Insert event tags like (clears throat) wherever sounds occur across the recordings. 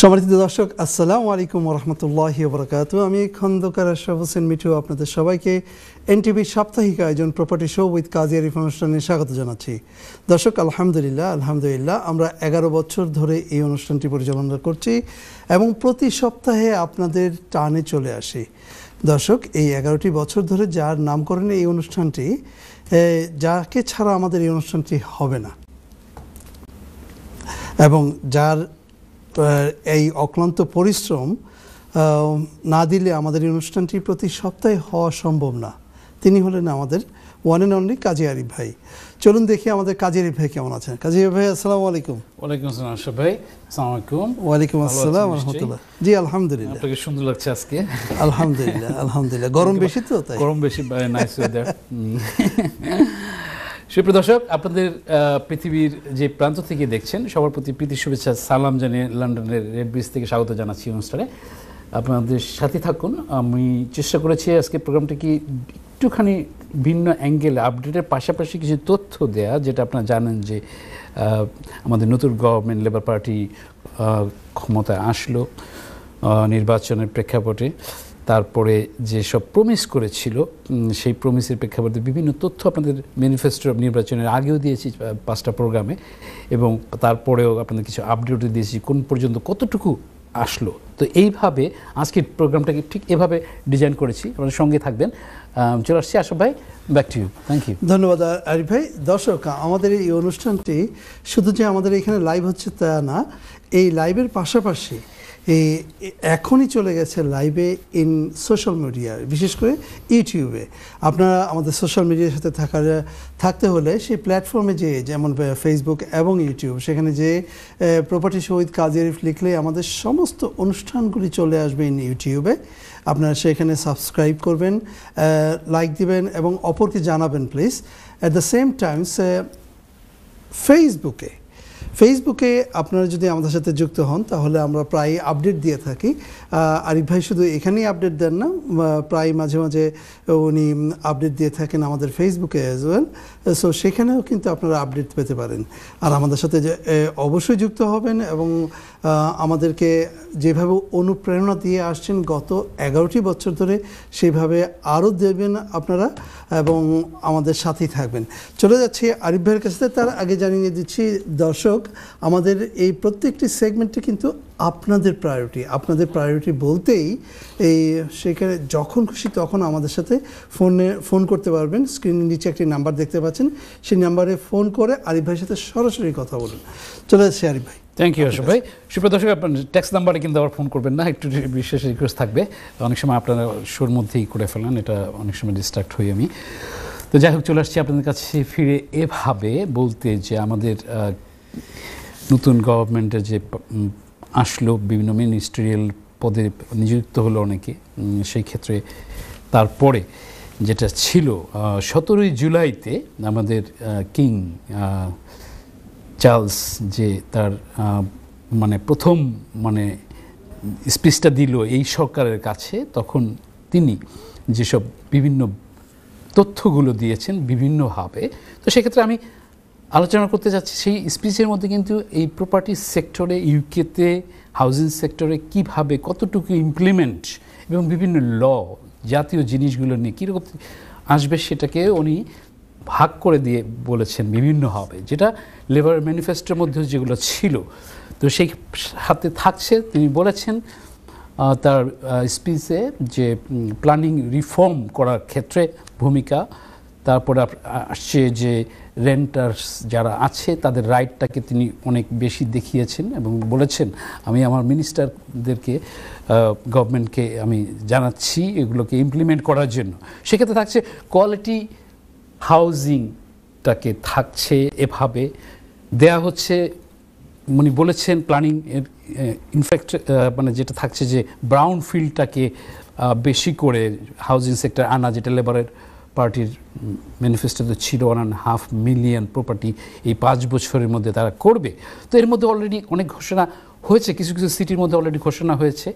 সম্মানিত দর্শক আসসালামু আলাইকুম রহমতুল্লাহ বরকাত আমি খন্দকার আশরাফ হোসেন মিঠু আপনাদের সবাইকে এনটিভির সাপ্তাহিক আয়োজন property show with Kazi Arif অনুষ্ঠানে স্বাগত জানাচ্ছি দর্শক আলহামদুলিল্লাহ আলহামদুলিল্লাহ আমরা এগারো বছর ধরে এই অনুষ্ঠানটি পরিচালনা করছি এবং প্রতি সপ্তাহে আপনাদের টানে চলে আসি দর্শক এই এগারোটি বছর ধরে যার নামকরণে এই অনুষ্ঠানটি যাকে ছাড়া আমাদের এই অনুষ্ঠানটি হবে না এবং যার এই অক্লান্ত পরিশ্রম না দিলে আমাদের এই অনুষ্ঠানটি প্রতি সপ্তাহে হওয়া সম্ভব না তিনি হলেন আমাদের one and only Kazi Arif ভাই চলুন দেখি আমাদের কাজী আরিফ ভাই কেমন আছেন কাজী আরিফ ভাই আসসালামু আলাইকুম ওয়ালাইকুম আসসালাম আশরাফ ভাই আসসালামু আলাইকুম ওয়ালাইকুম আসসালাম রাহমাতুল্লাহ জি আলহামদুলিল্লাহ আপনাকে সুন্দর লাগছে আজকে আলহামদুলিল্লাহ আলহামদুলিল্লাহ গরম বেশি তো তাই গরম বেশি নাইস ওয়েদার (laughs) সুপ্রিয় দর্শক আপনাদের পৃথিবীর যে প্রান্ত থেকে দেখছেন সবার প্রতি প্রীতি শুভেচ্ছা সালাম জানিয়ে লন্ডনের রেড ব্রিজ থেকে স্বাগত জানাচ্ছি অনুষ্ঠানে আপনাদের সাথে থাকুন আমি চেষ্টা করেছি আজকে প্রোগ্রামটা কি একটুখানি ভিন্ন অ্যাঙ্গেল আপডেটের পাশাপাশি কিছু তথ্য দেয়া যেটা আপনারা জানেন যে আমাদের নতুন গভর্নমেন্ট লেবার পার্টি ক্ষমতায় আসলো নির্বাচনের প্রেক্ষাপটে তারপরে যেসব প্রমিস করেছিল সেই প্রমিসের প্রেক্ষাপটে বিভিন্ন তথ্য আপনাদের ম্যানিফেস্টো নির্বাচনের আগেও দিয়েছি পাঁচটা প্রোগ্রামে এবং তারপরেও আপনাদের কিছু আপডেটও দিয়েছি কোন পর্যন্ত কতটুকু আসলো তো এইভাবে আজকের প্রোগ্রামটাকে ঠিক এভাবে ডিজাইন করেছি আপনার সঙ্গে থাকবেন চলে আসছি আশা ভাই back to you thank you ধন্যবাদ আরিফ ভাই দর্শক আমাদের এই অনুষ্ঠানটি শুধু যে আমাদের এখানে লাইভ হচ্ছে তা না এই লাইভের পাশাপাশি এখনই চলে গেছে লাইভে ইন সোশ্যাল মিডিয়া বিশেষ করে ইউটিউবে আপনারা আমাদের সোশ্যাল মিডিয়ার সাথে থাকার থাকতে হলে সেই প্ল্যাটফর্মে যে যেমন ফেসবুক এবং ইউটিউব সেখানে যে প্রপার্টি শহীদ কাজিয়ারিফ লিখলে আমাদের সমস্ত অনুষ্ঠানগুলি চলে আসবে ইন ইউটিউবে আপনারা সেখানে সাবস্ক্রাইব করবেন লাইক দিবেন এবং অপরকে জানাবেন please at the same times ফেসবুকে ফেসবুকে আপনারা যদি আমাদের সাথে যুক্ত হন তাহলে আমরা প্রায় আপডেট দিয়ে থাকি আরিফ ভাই শুধু এখানেই আপডেট দেন না প্রায় মাঝে মাঝে উনি আপডেট দিয়ে থাকেন আমাদের ফেসবুকে অ্যাজ ওয়েল সো সেখানেও কিন্তু আপনারা আপডেট পেতে পারেন আর আমাদের সাথে অবশ্যই যুক্ত হবেন এবং আমাদেরকে যেভাবে অনুপ্রেরণা দিয়ে আসছেন গত এগারোটি বছর ধরে সেভাবে আরও দেবেন আপনারা এবং আমাদের সাথেই থাকবেন চলে যাচ্ছি আরিফ ভাইয়ের কাছে তার আগে জানিয়ে দিচ্ছি দর্শক আমাদের এই প্রত্যেকটি সেগমেন্টে কিন্তু আপনাদের প্রায়োরিটি আপনাদের প্রায়োরিটি বলতেই এই সেখানে যখন খুশি তখন আমাদের সাথে ফোনে ফোন করতে পারবেন স্ক্রিনের নিচে একটি নাম্বার দেখতে পাচ্ছেন সেই নাম্বারে ফোন করে আরিফ ভাইয়ের সাথে সরাসরি কথা বলুন চলে আসছি আরিফ ভাই থ্যাংক ইউ অশোক ভাই সুপ্রিয় দর্শক আপনার ট্যাক্স নাম্বারে কিন্তু আবার ফোন করবেন না একটু বিশেষ রিকোয়েস্ট থাকবে অনেক সময় আপনারা শোর মধ্যেই করে ফেলেন এটা অনেক সময় ডিস্ট্রাক্ট হই আমি তো যাই হোক চলে আসছি আপনাদের কাছে ফিরে এভাবে বলতে যে আমাদের নতুন গভর্নমেন্টের যে আসলো বিভিন্ন মিনিস্ট্রিয়াল পদে নিযুক্ত হলো অনেকে সেই ক্ষেত্রে তারপরে যেটা ছিল সতেরোই জুলাইতে আমাদের কিং চার্লস যে তার মানে প্রথম মানে স্পিচটা দিল এই সরকারের কাছে তখন তিনি যেসব বিভিন্ন তথ্যগুলো দিয়েছেন বিভিন্নভাবে তো সেক্ষেত্রে আমি আলোচনা করতে যাচ্ছি সেই স্পিচের মধ্যে কিন্তু এই প্রপার্টি সেক্টরে ইউকেতে হাউজিং সেক্টরে কিভাবে কতটুকু ইমপ্লিমেন্ট এবং বিভিন্ন ল জাতীয় জিনিসগুলো নিয়ে কীরকম আসবে সেটাকে উনি ভাগ করে দিয়ে বলেছেন বিভিন্ন হবে যেটা লেবার ম্যানিফেস্টোর মধ্যে যেগুলো ছিল তো সেই হাতে থাকছে তিনি বলেছেন তার স্পিচে যে প্ল্যানিং রিফর্ম করার ক্ষেত্রে ভূমিকা তারপর আসছে যে রেন্টার্স যারা আছে তাদের রাইটটাকে তিনি অনেক বেশি দেখিয়েছেন এবং বলেছেন আমি আমার মিনিস্টারদেরকে গভর্নমেন্টকে আমি জানাচ্ছি এগুলোকে ইমপ্লিমেন্ট করার জন্য সেক্ষেত্রে থাকছে কোয়ালিটি হাউজিংটাকে থাকছে এভাবে দেয়া হচ্ছে উনি বলেছেন প্ল্যানিং এর ইনফ্যাক্ট মানে যেটা থাকছে যে ব্রাউন ফিল্ডটাকে বেশি করে হাউজিং সেক্টর আনা যেটা লেবারের পার্টির ম্যানিফেস্টোতে ছিল one and half million property এই পাঁচ বছরের মধ্যে তারা করবে তো এর মধ্যে অলরেডি অনেক ঘোষণা হয়েছে কিছু কিছু সিটির মধ্যে অলরেডি ঘোষণা হয়েছে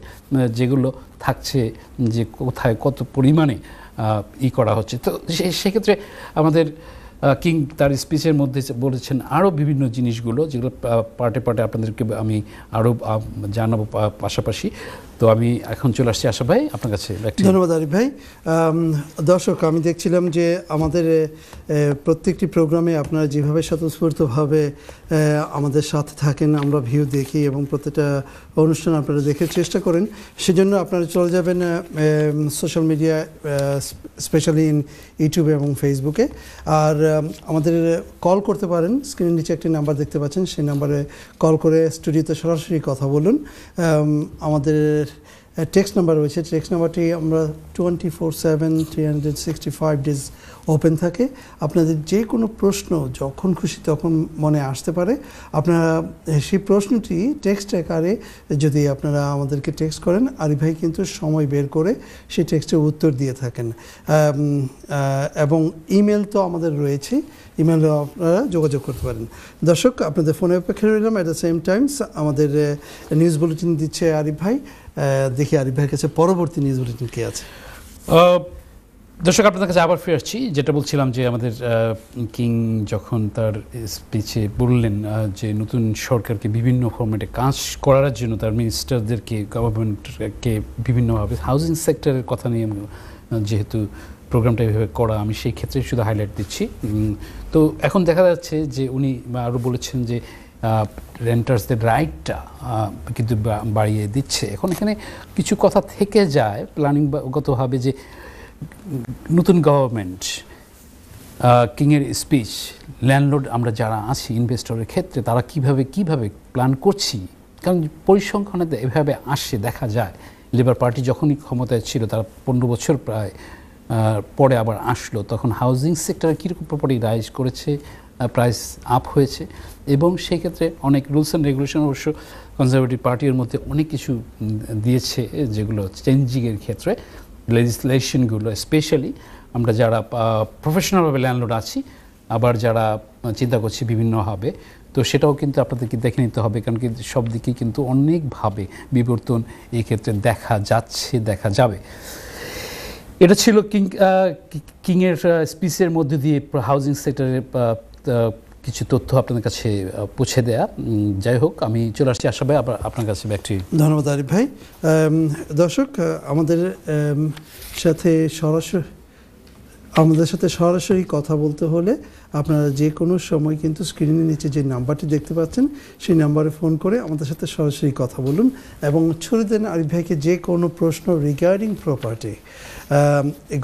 যেগুলো থাকছে যে কোথায় কত পরিমাণে ই করা হচ্ছে তো সেক্ষেত্রে আমাদের কিং তার স্পিচের মধ্যে বলেছেন আরও বিভিন্ন জিনিসগুলো যেগুলো পার্টে পার্টে আপনাদেরকে আমি আরও জানাবো পাশাপাশি তো আমি এখন চলে আসছি আশা ভাই আপনার কাছে ধন্যবাদ আরিফ ভাই দর্শক আমি দেখছিলাম যে আমাদের প্রত্যেকটি প্রোগ্রামে আপনারা যেভাবে স্বতঃস্ফূর্তভাবে আমাদের সাথে থাকেন আমরা ভিউ দেখি এবং প্রত্যেকটা অনুষ্ঠান আপনারা দেখে চেষ্টা করেন সেজন্য আপনারা চলে যাবেন সোশ্যাল মিডিয়া স্পেশালি ইন ইউটিউবে এবং ফেসবুকে আর আমাদের কল করতে পারেন স্ক্রিনের নিচে একটি নাম্বার দেখতে পাচ্ছেন সেই নাম্বারে কল করে স্টুডিওতে সরাসরি কথা বলুন আমাদের টেক্সট নাম্বার রয়েছে টেক্সট নাম্বারটি আমরা twenty four seven three hundred sixty five days open থাকে আপনাদের যে কোনো প্রশ্ন যখন খুশি তখন মনে আসতে পারে আপনারা সেই প্রশ্নটি টেক্সট আকারে যদি আপনারা আমাদেরকে টেক্সট করেন আরি ভাই কিন্তু সময় বের করে সেই টেক্সটের উত্তর দিয়ে থাকেন এবং ইমেল তো আমাদের রয়েছে ইমেলে আপনারা যোগাযোগ করতে পারেন দর্শক আপনাদের ফোনে অপেক্ষা রইলাম অ্যাট দ্য সেম টাইমস আমাদের নিউজ বুলেটিন দিচ্ছে আরিফ ভাই দেখি আরিফ ভাইয়ের কাছে পরবর্তী নিউজ বুলেটিন কে আছে দর্শক আপনাদের কাছে আবার ফিরে আসছি যেটা বলছিলাম যে আমাদের কিং যখন তার স্পিচে বললেন যে নতুন সরকারকে বিভিন্ন ফর্মেটে কাজ করার জন্য তার মিনিস্টারদেরকে গভর্নমেন্টকে বিভিন্নভাবে হাউজিং সেক্টরের কথা নিয়ে যেহেতু প্রোগ্রামটা এভাবে করা আমি সেই ক্ষেত্রে শুধু হাইলাইট দিচ্ছি তো এখন দেখা যাচ্ছে যে উনি আরও বলেছেন যে রেন্টার্সদের রাইটটা কিন্তু বাড়িয়ে দিচ্ছে এখন এখানে কিছু কথা থেকে যায় প্ল্যানিংগতভাবে যে নতুন গভর্নমেন্ট কিংয়ের স্পিচ ল্যান্ডলোড আমরা যারা আছি ইনভেস্টরের ক্ষেত্রে তারা কিভাবে কিভাবে প্ল্যান করছি কারণ পরিসংখ্যানে এভাবে আসে দেখা যায় লেবার পার্টি যখনই ক্ষমতায় ছিল তারা পনেরো বছর প্রায় পরে আবার আসলো তখন হাউজিং সেক্টরে কীরকম প্রপার্টি রাইজ করেছে প্রাইস আপ হয়েছে এবং সেক্ষেত্রে অনেক রুলস অ্যান্ড রেগুলেশন অবশ্য কনজারভেটিভ পার্টির মধ্যে অনেক কিছু দিয়েছে যেগুলো চেঞ্জিংয়ের ক্ষেত্রে লেজিসলেশনগুলো স্পেশালি আমরা যারা প্রফেশনালভাবে ল্যান্ডলোড আছি আবার যারা চিন্তা করছি বিভিন্ন হবে তো সেটাও কিন্তু আপনাদেরকে দেখে নিতে হবে কারণ কি সব দিকে কিন্তু অনেকভাবে বিবর্তন এই ক্ষেত্রে দেখা যাচ্ছে দেখা যাবে এটা ছিল কিং কিংয়ের স্পিসের মধ্যে দিয়ে হাউজিং সেক্টরের কিছু তথ্য আপনার কাছে পৌঁছে দেয়া যাই হোক আমি চলে আসছি আশা ভাই আপনার কাছে ব্যাকটি ধন্যবাদ আরিফ ভাই দর্শক আমাদের সাথে সরাসরি আমাদের সাথে সরাসরি কথা বলতে হলে আপনারা যে কোনো সময় কিন্তু স্ক্রিনের নিচে যে নাম্বারটি দেখতে পাচ্ছেন সেই নাম্বারে ফোন করে আমাদের সাথে সরাসরি কথা বলুন এবং ছুড়ে দেন আরিফ ভাইকে যে কোনো প্রশ্ন রিগার্ডিং প্রপার্টি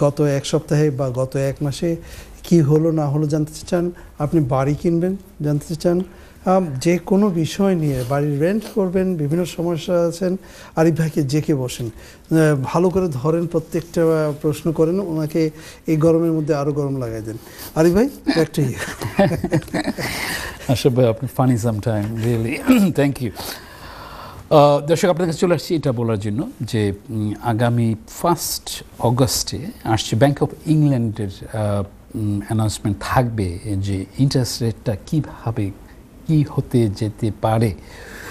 গত এক সপ্তাহে বা গত এক মাসে কি হলো না হলো জানতে চান আপনি বাড়ি কিনবেন জানতে চান যে কোনো বিষয় নিয়ে বাড়ির রেন্ট করবেন বিভিন্ন সমস্যা আছেন আরিফ ভাইকে জেকে বসেন ভালো করে ধরেন প্রত্যেকটা প্রশ্ন করেন ওনাকে এই গরমের মধ্যে আরও গরম লাগাই দেন আরিফ ভাই একটাই ইয়ে। (laughs) আশিফ ভাই আপনি funny sometime really thank you দর্শক আপনার কাছে চলে আসছি এটা বলার জন্য যে আগামী ফার্স্ট অগস্টে আসছে ব্যাংক অফ ইংল্যান্ডের অ্যানাউন্সমেন্ট থাকবে যে ইন্টারেস্ট রেটটা কীভাবে কি হতে যেতে পারে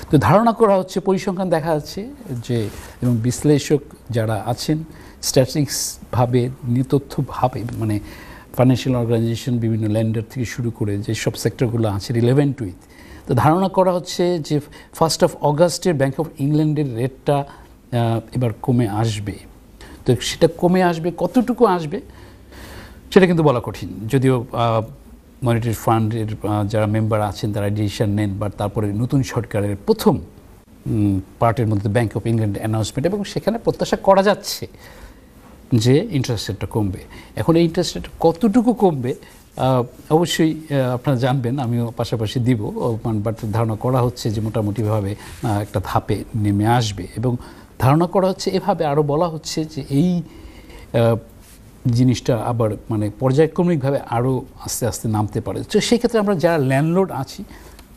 তো ধারণা করা হচ্ছে পরিসংখ্যান দেখা যাচ্ছে যে এবং বিশ্লেষক যারা আছেন স্ট্যাটিক্সভাবে নিতথ্যভাবে মানে ফাইন্যান্সিয়াল অর্গানাইজেশন বিভিন্ন ল্যান্ডার থেকে শুরু করে যে সব সেক্টরগুলো আছে রিলেভেন্ট টুইথ তো ধারণা করা হচ্ছে যে ফার্স্ট অফ অগাস্টের ব্যাঙ্ক অফ ইংল্যান্ডের রেটটা এবার কমে আসবে তো সেটা কমে আসবে কতটুকু আসবে সেটা কিন্তু বলা কঠিন যদিও মনিটারি ফান্ডের যারা মেম্বার আছেন তারা ডিসিশন নেন বা তারপরে নতুন সরকারের প্রথম পার্টের মধ্যে ব্যাংক অফ ইংল্যান্ড অ্যানাউন্সমেন্ট এবং সেখানে প্রত্যাশা করা যাচ্ছে যে ইন্টারেস্ট রেটটা কমবে এখন এই ইন্টারেস্ট রেট কতটুকু কমবে অবশ্যই আপনারা জানবেন আমিও পাশাপাশি দিব বাট ধারণা করা হচ্ছে যে মোটামুটিভাবে একটা ধাপে নেমে আসবে এবং ধারণা করা হচ্ছে এভাবে আরও বলা হচ্ছে যে এই জিনিসটা আবার মানে পর্যায়ক্রমিকভাবে আরও আস্তে আস্তে নামতে পারে তো সেক্ষেত্রে আমরা যারা ল্যান্ডলোড আছি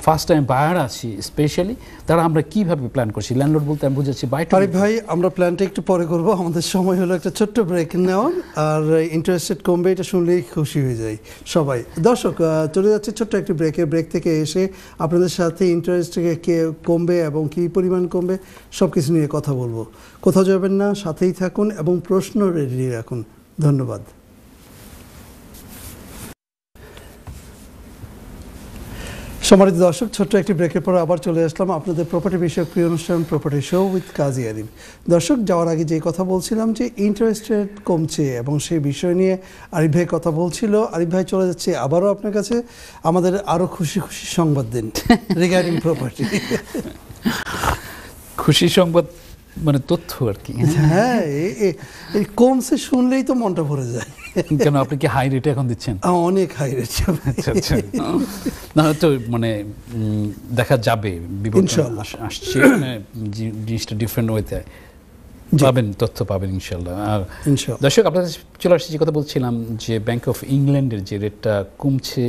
ফার্স্ট টাইম বায়ার আছি স্পেশালি তারা আমরা কিভাবে প্ল্যান করছি ল্যান্ডলোড বলতে আমি বুঝাচ্ছি বাই আরিফ ভাই আমরা প্ল্যানটা একটু পরে করব আমাদের সময় হলো একটা ছোট্ট ব্রেক নেওয়ার আর ইন্টারেস্টেড কমবে এটা শুনলেই খুশি হয়ে যাই সবাই দর্শক চলে যাচ্ছে ছোট্ট একটি ব্রেকের ব্রেক থেকে এসে আপনাদের সাথে ইন্টারেস্ট কে কমবে এবং কি পরিমাণ কমবে সব কিছু নিয়ে কথা বলবো কোথাও যাবেন না সাথেই থাকুন এবং প্রশ্ন রেডি রাখুন ধন্যবাদ সমাজ দর্শক ছোট্ট একটি ব্রেকের পর আবার চলে আসলাম আপনাদের প্রপার্টি বিষয়ক প্রিয় অনুষ্ঠান property show with Kazi Alim দর্শক যাওয়ার আগে যে কথা বলছিলাম যে ইন্টারেস্ট রেট কমছে এবং সেই বিষয় নিয়ে আরিফ ভাই কথা বলছিল আরিফ ভাই চলে যাচ্ছে আবারও আপনার কাছে আমাদের আরও খুশি খুশি সংবাদ দিন রিগার্ডিং (laughs) প্রপার্টি খুশি সংবাদ মানে তথ্য আর কি হ্যাঁ এই কমছে শুনলেই তো মনটা ভরে যায় কেন আপনি কি হাই রেটে এখন দিচ্ছেন অনেক হাই আচ্ছা, রেট আচ্ছা। না তো মানে দেখা যাবে আসছে মানে জিনিসটা ডিফারেন্ট ওয়েতে পাবেন তথ্য পাবেন ইনশাল্লাহ আর দর্শক আপনার চলে আসছে যে কথা বলছিলাম যে ব্যাংক অফ ইংল্যান্ডের যে রেটটা কমছে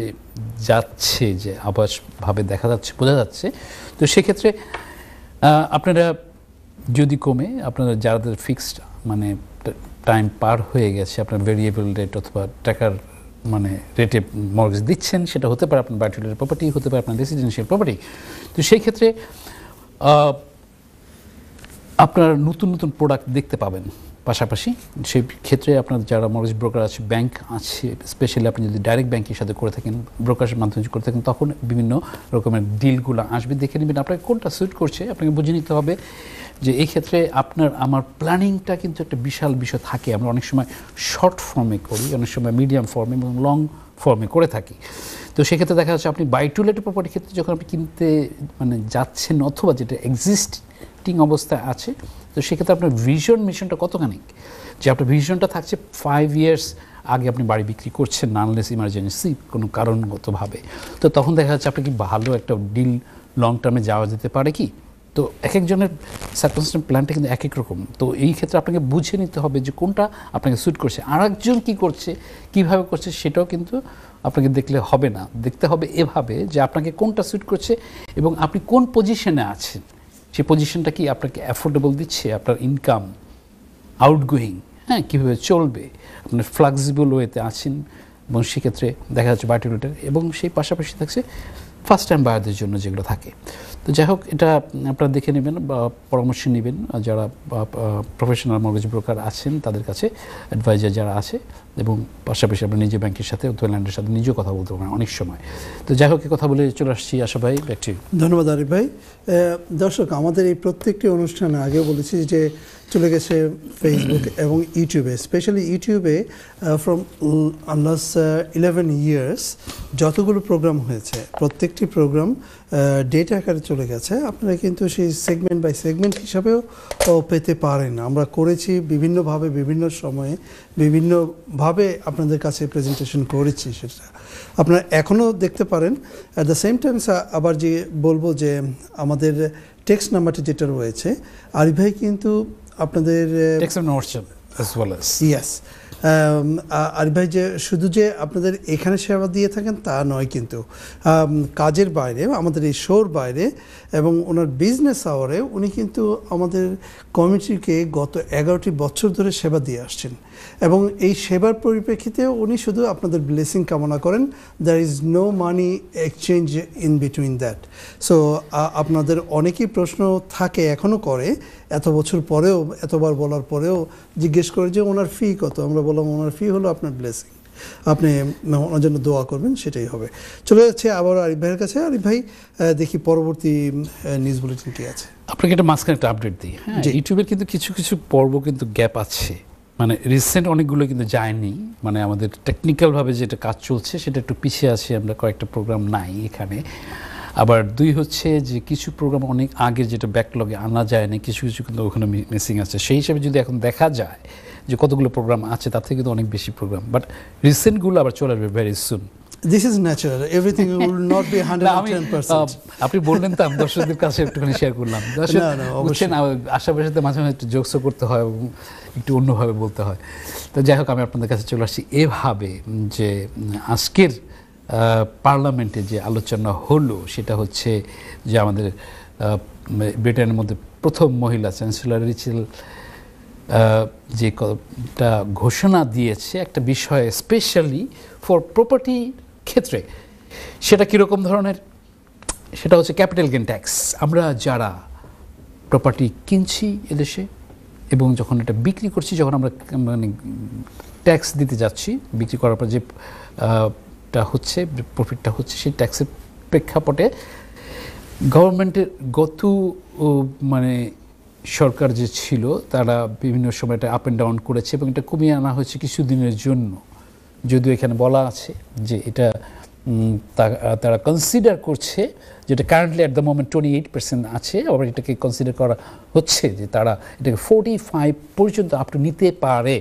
যাচ্ছে যে আবাসভাবে দেখা যাচ্ছে বোঝা যাচ্ছে তো সেক্ষেত্রে আপনারা যদি কমে আপনারা যাদের ফিক্সড মানে টাইম পার হয়ে গেছে আপনার ভেরিয়েবল রেট অথবা টাকার মানে রেটে মর্গেজ দিচ্ছেন সেটা হতে পারে আপনার বাইটুলের প্রপার্টি হতে পারে আপনার রেসিডেন্সিয়াল প্রপার্টি তো সেই ক্ষেত্রে আপনারা নতুন নতুন প্রোডাক্ট দেখতে পাবেন পাশাপাশি সেই ক্ষেত্রে আপনার যারা মরিজ ব্রোকার আছে ব্যাংক আছে স্পেশালি আপনি যদি ডাইরেক্ট ব্যাংকের সাথে করে থাকেন ব্রোকারের মাধ্যমে করে থাকেন তখন বিভিন্ন রকমের ডিলগুলো আসবে দেখে নেবেন আপনাকে কোনটা সুইট করছে আপনাকে বুঝে নিতে হবে যে এই ক্ষেত্রে আপনার আমার প্ল্যানিংটা কিন্তু একটা বিশাল বিষয় থাকে আমরা অনেক সময় শর্ট ফর্মে করি অনেক সময় মিডিয়াম ফর্মে এবং লং ফর্মে করে থাকি তো সেক্ষেত্রে দেখা যাচ্ছে আপনি বাই টু লেট প্রপার্টির ক্ষেত্রে যখন আপনি কিনতে মানে যাচ্ছেন অথবা যেটা এক্সিস্ট অ্যাক্টিং অবস্থায় আছে তো সেক্ষেত্রে আপনার ভিশন মিশনটা কতখানি যে আপনার ভিশনটা থাকছে ফাইভ ইয়ার্স আগে আপনি বাড়ি বিক্রি করছেন নানলেস ইমার্জেন্সি কোনো কারণগতভাবে তো তখন দেখা যাচ্ছে আপনার কি ভালো একটা ডিল লং টার্মে যাওয়া যেতে পারে কি তো এক একজনের সার্কনস্টেন্ট প্ল্যানটা কিন্তু এক এক রকম তো এই ক্ষেত্রে আপনাকে বুঝে নিতে হবে যে কোনটা আপনাকে স্যুট করছে আর একজন কী করছে কীভাবে করছে সেটাও কিন্তু আপনাকে দেখলে হবে না দেখতে হবে এভাবে যে আপনাকে কোনটা স্যুট করছে এবং আপনি কোন পজিশনে আছেন সেই পজিশনটা কি আপনাকে অ্যাফোর্ডেবল দিচ্ছে আপনার ইনকাম আউটগোয়িং হ্যাঁ কীভাবে চলবে আপনার ফ্লেক্সিবল ওয়েতে আছেন এবং সেক্ষেত্রে দেখা যাচ্ছে বায়োটিলেটার এবং সেই পাশাপাশি থাকছে ফার্স্ট টাইম বায়োদের জন্য যেগুলো থাকে তো যাই হোক এটা আপনারা দেখে নেবেন বা পরামর্শ নেবেন যারা প্রফেশনাল মর্গেজ ব্রোকার আছেন তাদের কাছে অ্যাডভাইজার যারা আছে এবং পাশাপাশি আমরা নিজের ব্যাংকের সাথে ওয়েল্যান্ডের সাথে নিজেও কথা বলতে পারেন অনেক সময় তো যাই হোক কথা বলে চলে আসছি আশা ভাই ব্যাকটি ধন্যবাদ আরিফ ভাই দর্শক আমাদের এই প্রত্যেকটি অনুষ্ঠানে আগে বলেছি যে চলে গেছে ফেসবুক (clears throat) এবং ইউটিউবে স্পেশালি ইউটিউবে ফ্রম আনলাস ইলেভেন ইয়ার্স যতগুলো প্রোগ্রাম হয়েছে প্রত্যেকটি প্রোগ্রাম ডেটা আকারে চলে গেছে আপনারা কিন্তু সেই সেগমেন্ট বাই সেগমেন্ট হিসাবেও পেতে পারেন আমরা করেছি বিভিন্নভাবে বিভিন্ন সময়ে বিভিন্ন ভাবে আপনাদের কাছে প্রেজেন্টেশন করেছি সেটা আপনারা এখনও দেখতে পারেন অ্যাট দ্য সেম টাইমস আবার যে বলবো যে আমাদের টেক্সট নাম্বারটি যেটা রয়েছে আরিফ ভাই কিন্তু আপনাদের ইয়াস um, আর ভাই যে শুধু যে আপনাদের এখানে সেবা দিয়ে থাকেন তা নয় কিন্তু কাজের বাইরে আমাদের এই শোর বাইরে এবং ওনার বিজনেস আওয়ারে উনি কিন্তু আমাদের কমিটিকে গত এগারোটি বছর ধরে সেবা দিয়ে আসছেন এবং এই সেবার পরিপ্রেক্ষিতে উনি শুধু আপনাদের ব্লেসিং কামনা করেন there is no money exchange in between that so আপনাদের অনেকেই প্রশ্ন থাকে এখনও করে এত বছর পরেও এতবার বলার পরেও জিজ্ঞেস করে যে ওনার ফি কত আমরা বললাম ওনার ফি হলো আপনার ব্লেসিং আপনি ওনার জন্য দোয়া করবেন সেটাই হবে চলে যাচ্ছে আবার আরিফ ভাইয়ের কাছে আরিফ ভাই দেখি পরবর্তী নিউজ বুলেটিন কি আছে আপনাকে একটা মাঝখানে একটা আপডেট দিই হ্যাঁ ইউটিউবের কিন্তু কিছু কিছু পর্ব কিন্তু গ্যাপ আছে মানে রিসেন্ট অনেকগুলো কিন্তু যায়নি মানে আমাদের টেকনিক্যালভাবে যেটা কাজ চলছে সেটা একটু পিছিয়ে আছে আমরা কয়েকটা প্রোগ্রাম নাই এখানে আবার দুই হচ্ছে যে কিছু প্রোগ্রাম অনেক আগে যেটা ব্যাকলগে আনা যায় না কিছু কিছু কিন্তু ওখানে মিসিং আছে সেই হিসাবে যদি এখন দেখা যায় যে কতগুলো প্রোগ্রাম আছে তার থেকে কিন্তু অনেক বেশি প্রোগ্রাম বাট রিসেন্টগুলো আবার চলে আসবে very soon this is natural everything will not be 110% আপনি বললেন তো আমি দর্শকদের কাছে একটুখানি শেয়ার করলাম (laughs) দর্শক বুঝছেন আশেপাশে মাঝে মাঝে একটু জোকসও করতে হয় একটু অন্যভাবে বলতে হয় তো যাই হোক আমি আপনাদের কাছে চলে আসছি এভাবে যে আজকের পার্লামেন্টে যে আলোচনা হলো সেটা হচ্ছে যে আমাদের ব্রিটেনের মধ্যে প্রথম মহিলা চ্যান্সেলার রিচেল যে কটা ঘোষণা দিয়েছে একটা বিষয়ে স্পেশালি ফর প্রপার্টি ক্ষেত্রে সেটা কীরকম ধরনের সেটা হচ্ছে ক্যাপিটাল গেন ট্যাক্স আমরা যারা প্রপার্টি কিনছি এদেশে এবং যখন এটা বিক্রি করছি যখন আমরা মানে ট্যাক্স দিতে যাচ্ছি বিক্রি করার পর যে টা হচ্ছে প্রফিটটা হচ্ছে সেই ট্যাক্সের প্রেক্ষাপটে গভর্নমেন্টের গত মানে সরকার যে ছিল তারা বিভিন্ন সময় এটা আপ এন্ড ডাউন করেছে এবং এটা কমিয়ে আনা হয়েছে কিছুদিনের জন্য যদিও এখানে বলা আছে যে এটা তারা কনসিডার করছে যেটা currently at the moment twenty eight percent আছে আবার এটাকে কনসিডার করা হচ্ছে যে তারা এটাকে ফোর্টি ফাইভ পর্যন্ত আপটু নিতে পারে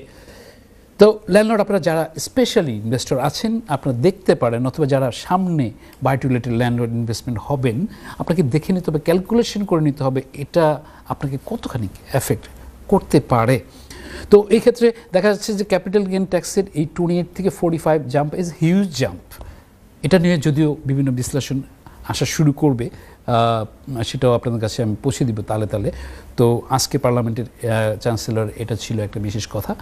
তো ল্যান্ডলর্ড আপনারা যারা স্পেশালি ইনভেস্টর আছেন আপনারা দেখতে পারেন অথবা যারা সামনে বায়োটুলেটেড ল্যান্ডলর্ড ইনভেস্টমেন্ট হবেন আপনাকে দেখে নিতে হবে ক্যালকুলেশন করে নিতে হবে এটা আপনাকে কতখানি এফেক্ট করতে পারে তো এই ক্ষেত্রে দেখা যাচ্ছে যে ক্যাপিটাল গেন ট্যাক্সের এই টোয়েন্টি এইট থেকে forty five jump is huge jump এটা নিয়ে যদিও বিভিন্ন বিশ্লেষণ আসা শুরু করবে সেটাও আপনাদের কাছে আমি পৌঁছে দিব তালে তালে তো আজকে পার্লামেন্টের চ্যান্সেলর এটা ছিল একটা বিশেষ কথা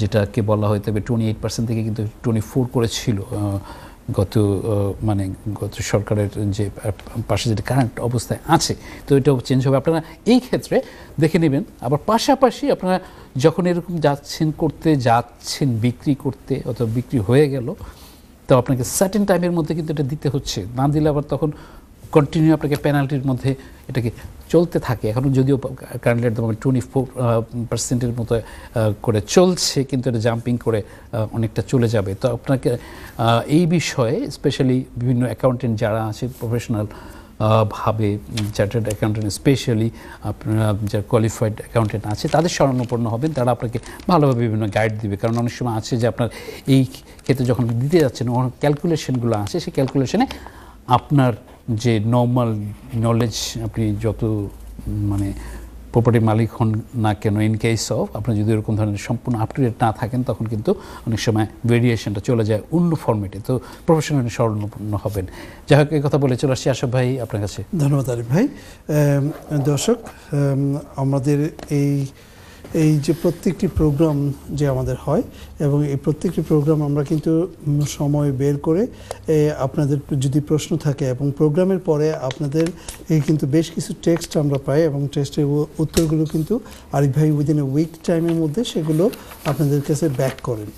যেটাকে বলা হয় তবে টোয়েন্টি এইট পার্সেন্ট থেকে কিন্তু টোয়েন্টি ফোর করেছিল গত মানে গত সরকারের যে পাশে যেটা কারেন্ট অবস্থায় আছে তো এটাও চেঞ্জ হবে আপনারা এই ক্ষেত্রে দেখে নেবেন আবার পাশাপাশি আপনারা যখন এরকম যাচ্ছেন করতে যাচ্ছেন বিক্রি করতে অথবা বিক্রি হয়ে গেল তো আপনাকে সার্টেন টাইমের মধ্যে কিন্তু এটা দিতে হচ্ছে না দিলে আবার তখন কন্টিনিউ আপনাকে পেনাল্টির মধ্যে এটাকে চলতে থাকে এখনও যদিও কারেন্টলি একদম টোয়েন্টি ফোর পার্সেন্টের মতো করে চলছে কিন্তু এটা জাম্পিং করে অনেকটা চলে যাবে তো আপনাকে এই বিষয়ে স্পেশালি বিভিন্ন অ্যাকাউন্টেন্ট যারা আছে প্রফেশনাল ভাবে চার্টার্ড অ্যাকাউন্টেন্ট স্পেশালি আপনারা যারা কোয়ালিফাইড অ্যাকাউন্টেন্ট আছে তাদের স্মরণাপন্ন হবেন তারা আপনাকে ভালোভাবে বিভিন্ন গাইড দিবে কারণ অনেক সময় আছে যে আপনার এই ক্ষেত্রে যখন দিতে যাচ্ছেন অনেক ক্যালকুলেশনগুলো আছে সেই ক্যালকুলেশনে আপনার যে নর্মাল নলেজ আপনি যত মানে প্রপার্টি মালিক হন না কেন ইন কেস অফ আপনি যদি এরকম ধরনের সম্পূর্ণ আপ টু ডেট না থাকেন তখন কিন্তু অনেক সময় ভেরিয়েশনটা চলে যায় অন্য ফর্মেটে তো প্রফেশনালি স্বর্ণপূর্ণ হবেন যাই হোক এই কথা বলে চলে আসছি আশফ ভাই আপনার কাছে ধন্যবাদ আরিফ ভাই দর্শক আমাদের এই এই যে প্রত্যেকটি প্রোগ্রাম যে আমাদের হয় এবং এই প্রত্যেকটি প্রোগ্রাম আমরা কিন্তু সময় বের করে আপনাদের যদি প্রশ্ন থাকে এবং প্রোগ্রামের পরে আপনাদের কিন্তু বেশ কিছু টেক্সট আমরা পাই এবং টেক্সটের উত্তরগুলো কিন্তু আরিফ ভাই উইদিন এ উইক টাইমের মধ্যে সেগুলো আপনাদের কাছে ব্যাক করেন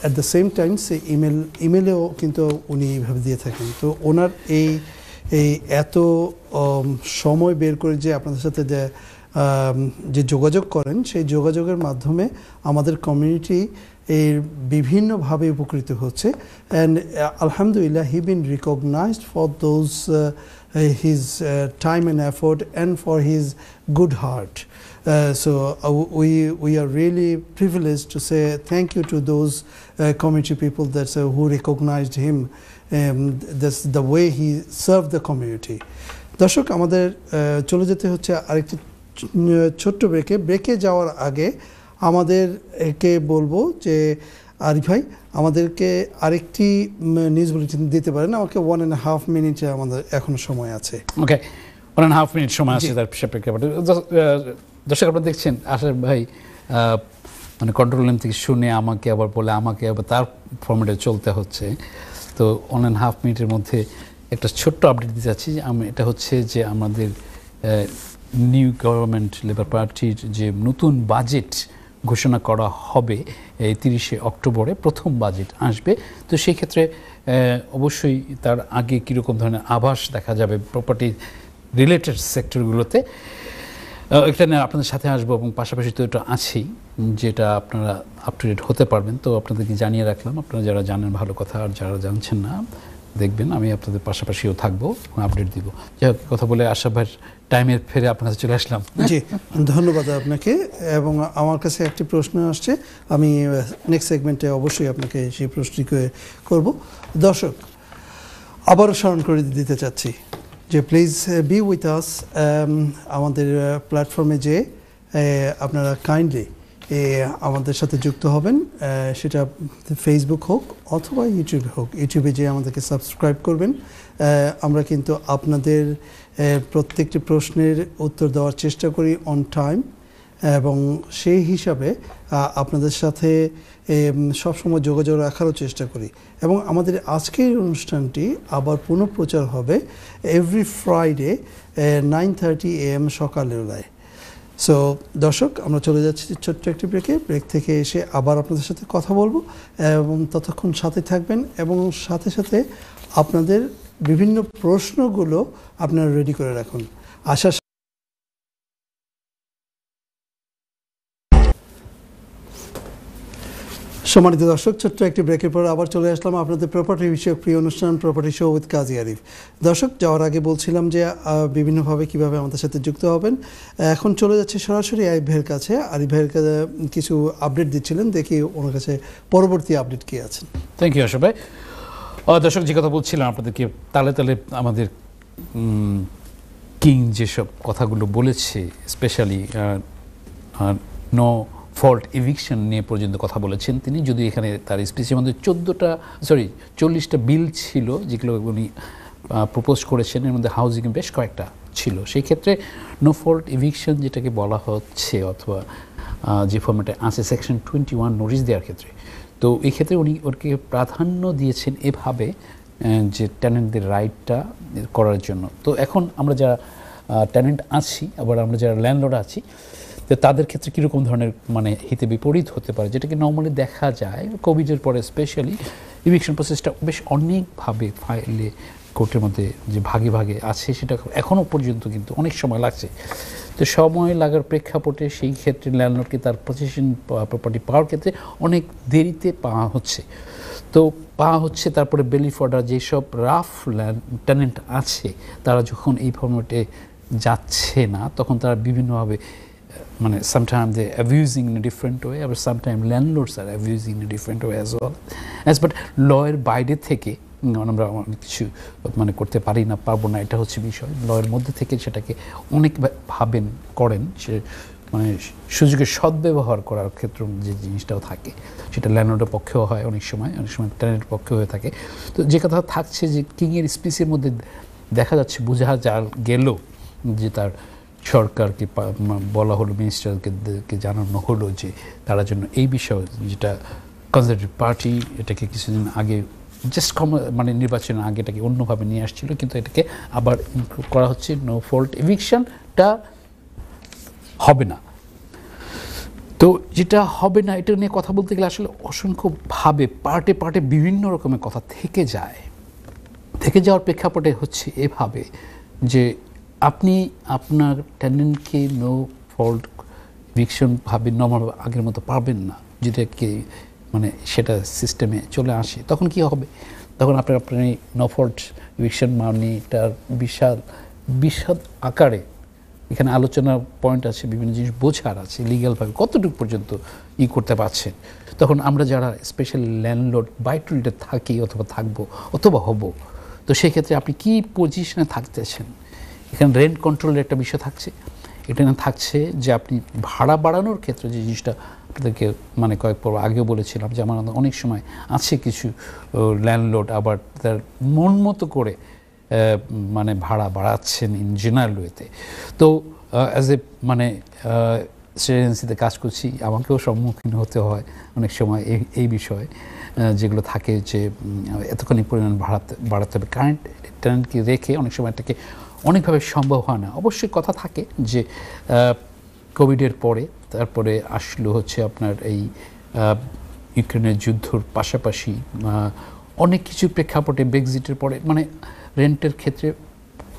at the same time say email ইমেলেও কিন্তু উনি এইভাবে দিয়ে থাকেন তো ওনার এই এই এত সময় বের করে যে আপনাদের সাথে যে যে যোগাযোগ করেন সেই যোগাযোগের মাধ্যমে আমাদের কমিউনিটি এর বিভিন্নভাবে উপকৃত হচ্ছে অ্যান্ড আলহামদুলিল্লাহ he been recognised for those his time and effort and for his good heart so we we are really privilege to say thank you to those community people that's who recognised him that's the way he serve the community দর্শক আমাদের চলে যেতে হচ্ছে আরেকটি ছোট্ট ব্রেকে ব্রেকে যাওয়ার আগে আমাদেরকে বলবো যে আরিফ ভাই আমাদেরকে আরেকটি নিউজ বুলেটিন দিতে পারেন আমাকে ওয়ান অ্যান্ড হাফ মিনিটে আমাদের এখন সময় আছে okay one and half minute সময় আছে তার সাপেক্ষে uh, uh, দর্শক আপনারা দেখছেন আসার ভাই মানে কন্ট্রোল রুম থেকে শুনে আমাকে আবার বলে আমাকে আবার তার ফর্মেটে চলতে হচ্ছে তো ওয়ান অ্যান্ড হাফ মিনিটের মধ্যে একটা ছোট্ট আপডেট দিতে চাচ্ছি আমি এটা হচ্ছে যে আমাদের নিউ গভর্নমেন্ট লেবার পার্টির যে নতুন বাজেট ঘোষণা করা হবে এই তিরিশে অক্টোবরে প্রথম বাজেট আসবে তো সেই ক্ষেত্রে অবশ্যই তার আগে কীরকম ধরনের আভাস দেখা যাবে প্রপার্টি রিলেটেড সেক্টরগুলোতে এখানে আপনাদের সাথে আসবো এবং পাশাপাশি তো এটা আছেই যেটা আপনারা আপ টু ডেট হতে পারবেন তো আপনাদেরকে জানিয়ে রাখলাম আপনারা যারা জানেন ভালো কথা আর যারা জানছেন না দেখবেন আমি আপনাদের পাশাপাশিও থাকবো আপডেট দিব যাই হোক কথা বলে আশাবার টাইমের ফেরে আপনার কাছে চলে আসলাম জি ধন্যবাদ আপনাকে এবং আমার কাছে একটি প্রশ্ন আসছে আমি নেক্সট সেগমেন্টে অবশ্যই আপনাকে সেই প্রশ্নটি করব দর্শক আবারও স্মরণ করে দিতে চাচ্ছি যে প্লিজ বি উইথ আস আমাদের প্ল্যাটফর্মে uh, যে uh, আপনারা কাইন্ডলি আমাদের সাথে যুক্ত হবেন সেটা ফেসবুক হোক অথবা ইউটিউব হোক ইউটিউবে যেয়ে আমাদেরকে সাবস্ক্রাইব করবেন আমরা কিন্তু আপনাদের প্রত্যেকটি প্রশ্নের উত্তর দেওয়ার চেষ্টা করি অন টাইম এবং সেই হিসাবে আপনাদের সাথে সবসময় যোগাযোগ রাখারও চেষ্টা করি এবং আমাদের আজকের অনুষ্ঠানটি আবার পুনঃপ্রচার হবে every Friday nine thirty AM সকালবেলায় বেলায় সো দর্শক আমরা চলে যাচ্ছি ছোট্ট একটি ব্রেকে ব্রেক থেকে এসে আবার আপনাদের সাথে কথা বলবো এবং ততক্ষণ সাথে থাকবেন এবং সাথে সাথে আপনাদের বিভিন্ন প্রশ্নগুলো আপনারা রেডি করে রাখুন আশা সম্মানিত দর্শক ছোট্ট একটি ব্রেকের পর আবার চলে আসলাম আপনাদের প্রপার্টি বিষয়ক প্রিয় অনুষ্ঠান property show with Kazi Arif দর্শক যাওয়ার আগে বলছিলাম যে বিভিন্নভাবে কিভাবে আমাদের সাথে যুক্ত হবেন এখন চলে যাচ্ছে সরাসরি আরিফ ভাইয়ের কাছে আরিফ ভাইয়ের কাছে কিছু আপডেট দিচ্ছিলেন দেখি ওনার কাছে পরবর্তী আপডেট কী আছেন থ্যাংক ইউ আশা ভাই দর্শক যে কথা বলছিলাম আপনাদেরকে তালে তালে আমাদের কিং যেসব কথাগুলো বলেছে স্পেশালি ন ফল্ট ইভিকশন নিয়ে পর্যন্ত কথা বলেছেন তিনি যদি এখানে তার স্পিচের মধ্যে চোদ্দোটা সরি চল্লিশটা বিল ছিল যেগুলো উনি প্রপোজ করেছেন এর মধ্যে হাউজিং বেশ কয়েকটা ছিল সেই ক্ষেত্রে নো ফল্ট ইভিকশন যেটাকে বলা হচ্ছে অথবা যে ফর্মেটে আছে সেকশন টোয়েন্টি ওয়ান নোটিশ দেওয়ার ক্ষেত্রে তো এই ক্ষেত্রে উনি ওরকে প্রাধান্য দিয়েছেন এভাবে যে ট্যালেন্টদের রাইটটা করার জন্য তো এখন আমরা যারা ট্যালেন্ট আছি আবার আমরা যারা ল্যান্ডলোড আছি তো তাদের ক্ষেত্রে কীরকম ধরনের মানে হিতে বিপরীত হতে পারে যেটাকে নর্মালি দেখা যায় কোভিডের পরে স্পেশালি ইভিকশন প্রসেসটা বেশ অনেকভাবে ফাইলে কোর্টের মধ্যে যে ভাগে ভাগে আছে সেটা এখনও পর্যন্ত কিন্তু অনেক সময় লাগছে তো সময় লাগার প্রেক্ষাপটে সেই ক্ষেত্রে ল্যান্ডলর্ডকে তার পজিশন প্রপার্টি পাওয়ার ক্ষেত্রে অনেক দেরিতে পাওয়া হচ্ছে তো পাওয়া হচ্ছে তারপরে ফর্ডার যেসব রাফ ল্যান্ড ট্যালেন্ট আছে তারা যখন এই ফর্মেটে যাচ্ছে না তখন তারা বিভিন্নভাবে মানে sometime they abusing in different way আবার sometime landlords are abusing in a different way as as but but লয়ের বাইরে থেকে আমরা অনেক কিছু মানে করতে পারি না পারবো না এটা হচ্ছে বিষয় লয়ের মধ্যে থেকে সেটাকে অনেক ভাবেন করেন সে মানে সুযোগের সদ্ব্যবহার করার ক্ষেত্রে যে জিনিসটাও থাকে সেটা ল্যান্ডের পক্ষেও হয় অনেক সময় অনেক সময় ট্যানের পক্ষেও হয়ে থাকে তো যে কথা থাকছে যে কিংয়ের স্পিসের মধ্যে দেখা যাচ্ছে বোঝা যা গেল যে তার সরকারকে বলা হলো মিনিস্টারকে জানানো হলো যে তারা জন্য এই বিষয়ে যেটা কনজারভেটিভ পার্টি এটাকে কিছুদিন আগে জাস্ট ক্ষম মানে নির্বাচনের আগে এটাকে অন্যভাবে নিয়ে আসছিল কিন্তু এটাকে আবার ইনক্লুড করা হচ্ছে নো ফল্ট ইভিকশনটা হবে না তো যেটা হবে না এটা নিয়ে কথা বলতে গেলে আসলে অসংখ্যভাবে পার্টে পার্টে বিভিন্ন রকমের কথা থেকে যায় থেকে যাওয়ার প্রেক্ষাপটে হচ্ছে এভাবে যে আপনি আপনার ট্যালেন্টকে নো ফল্ট ভীষণভাবে নর্মাল আগের মতো পাবেন না যদি কি মানে সেটা সিস্টেমে চলে আসে তখন কি হবে তখন আপনার আপনি এই ফল্ট ভিকশন মানিটার বিশাল বিশাল আকারে এখানে আলোচনা পয়েন্ট আছে বিভিন্ন জিনিস বোঝার আছে লিগ্যালভাবে কতটুকু পর্যন্ত ই করতে পারছেন তখন আমরা যারা স্পেশাল ল্যান্ডলোড বাইটুলটা থাকি অথবা থাকবো অথবা হব তো সেক্ষেত্রে আপনি কি পজিশনে থাকতেছেন এখানে রেন্ট কন্ট্রোলের একটা বিষয় থাকছে এখানে থাকছে যে আপনি ভাড়া বাড়ানোর ক্ষেত্রে যে জিনিসটা আপনাদেরকে মানে কয়েক পর্ব আগেও বলেছিলাম যে আমার অনেক সময় আছে কিছু ল্যান্ডলোড আবার তার মন মতো করে মানে ভাড়া বাড়াচ্ছেন ইন জেনারেল ওয়েতে তো অ্যাজ এ মানে এজেন্সিতে কাজ করছি আমাকেও সম্মুখীন হতে হয় অনেক সময় এই এই বিষয়ে যেগুলো থাকে যে এতখানি পরিমাণ ভাড়াতে বাড়াতে হবে কারেন্ট টেন্টকে রেখে অনেক সময় এটাকে অনেকভাবে সম্ভব হয় না অবশ্যই কথা থাকে যে কোভিডের পরে তারপরে আসলো হচ্ছে আপনার এই ইউক্রেনের যুদ্ধর পাশাপাশি অনেক কিছু প্রেক্ষাপটে ব্রেক্সিটের পরে মানে রেন্টের ক্ষেত্রে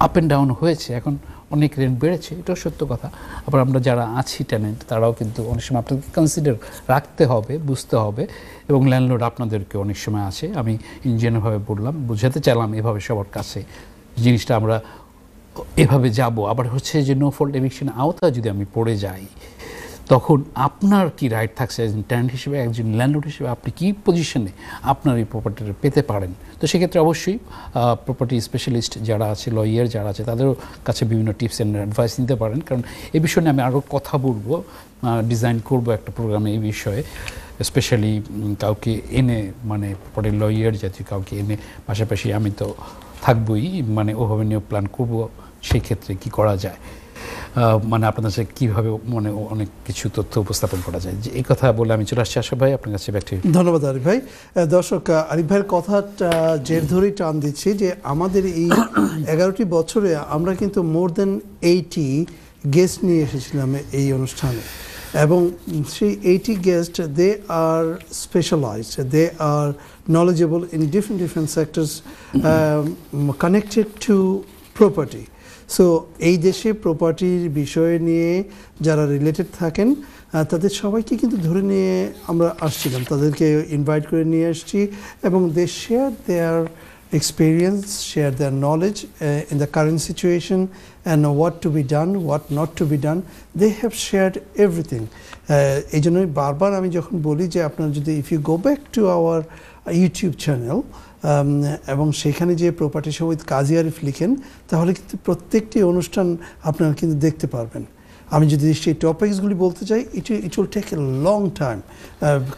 আপ অ্যান্ড ডাউন হয়েছে এখন অনেক রেন্ট বেড়েছে এটাও সত্য কথা আবার আমরা যারা আছি ট্যালেন্ট তারাও কিন্তু অনেক সময় আপনাকে কনসিডার রাখতে হবে বুঝতে হবে এবং ল্যান্ডলোড আপনাদেরকে অনেক সময় আছে আমি ইঞ্জিনিয়ারভাবে বললাম বুঝাতে চাইলাম এভাবে সবার কাছে জিনিসটা আমরা এভাবে যাব আবার হচ্ছে যে নো ফল্ট এভিকশন আওতা যদি আমি পড়ে যাই তখন আপনার কি রাইট থাকছে একজন ট্যান্ট হিসেবে একজন ল্যান্ডলোড হিসেবে আপনি কি পজিশনে আপনার এই প্রপার্টিটা পেতে পারেন তো সেক্ষেত্রে অবশ্যই প্রপার্টি স্পেশালিস্ট যারা আছে লয়ার যারা আছে তাদেরও কাছে বিভিন্ন টিপস অ্যান্ড অ্যাডভাইস নিতে পারেন কারণ এ বিষয়ে আমি আরও কথা বলবো ডিজাইন করব একটা প্রোগ্রামে এই বিষয়ে স্পেশালি কাউকে এনে মানে প্রপার্টি লয়ার জাতীয় কাউকে এনে পাশাপাশি আমি তো থাকবোই মানে ওভাবে নিয়োগ প্ল্যান করবো সেক্ষেত্রে কি করা যায় মানে আপনাদের সাথে কীভাবে মানে অনেক কিছু তথ্য উপস্থাপন করা যায় যে এই কথা বলে আমি চলে আসছি আসব ভাই আপনার কাছে ব্যক্তি ধন্যবাদ আরিফ ভাই দর্শক আরিফ ভাইয়ের কথাটা জের ধরেই টান দিচ্ছি যে আমাদের এই (coughs) এগারোটি বছরে আমরা কিন্তু মোর দেন এইটি গেস্ট নিয়ে এসেছিলাম এই অনুষ্ঠানে এবং সেই eighty guest they are specialised they are knowledgeable in different different sectors connected to property so এই দেশে প্রপার্টির বিষয় নিয়ে যারা রিলেটেড থাকেন তাদের সবাইকে কিন্তু ধরে নিয়ে আমরা আসছিলাম তাদেরকে ইনভাইট করে নিয়ে আসছি এবং they share their experience share their knowledge in the current situation and what to be done what not to be done they have share everything এই জন্যই বারবার আমি যখন বলি যে আপনার যদি if you go back to our YouTube channel এবং সেখানে যে প্রপার্টি সহিত কাজী আরিফ লিখেন তাহলে কিন্তু প্রত্যেকটি অনুষ্ঠান আপনারা কিন্তু দেখতে পারবেন আমি যদি সেই টপিকসগুলি বলতে চাই it it will take a long time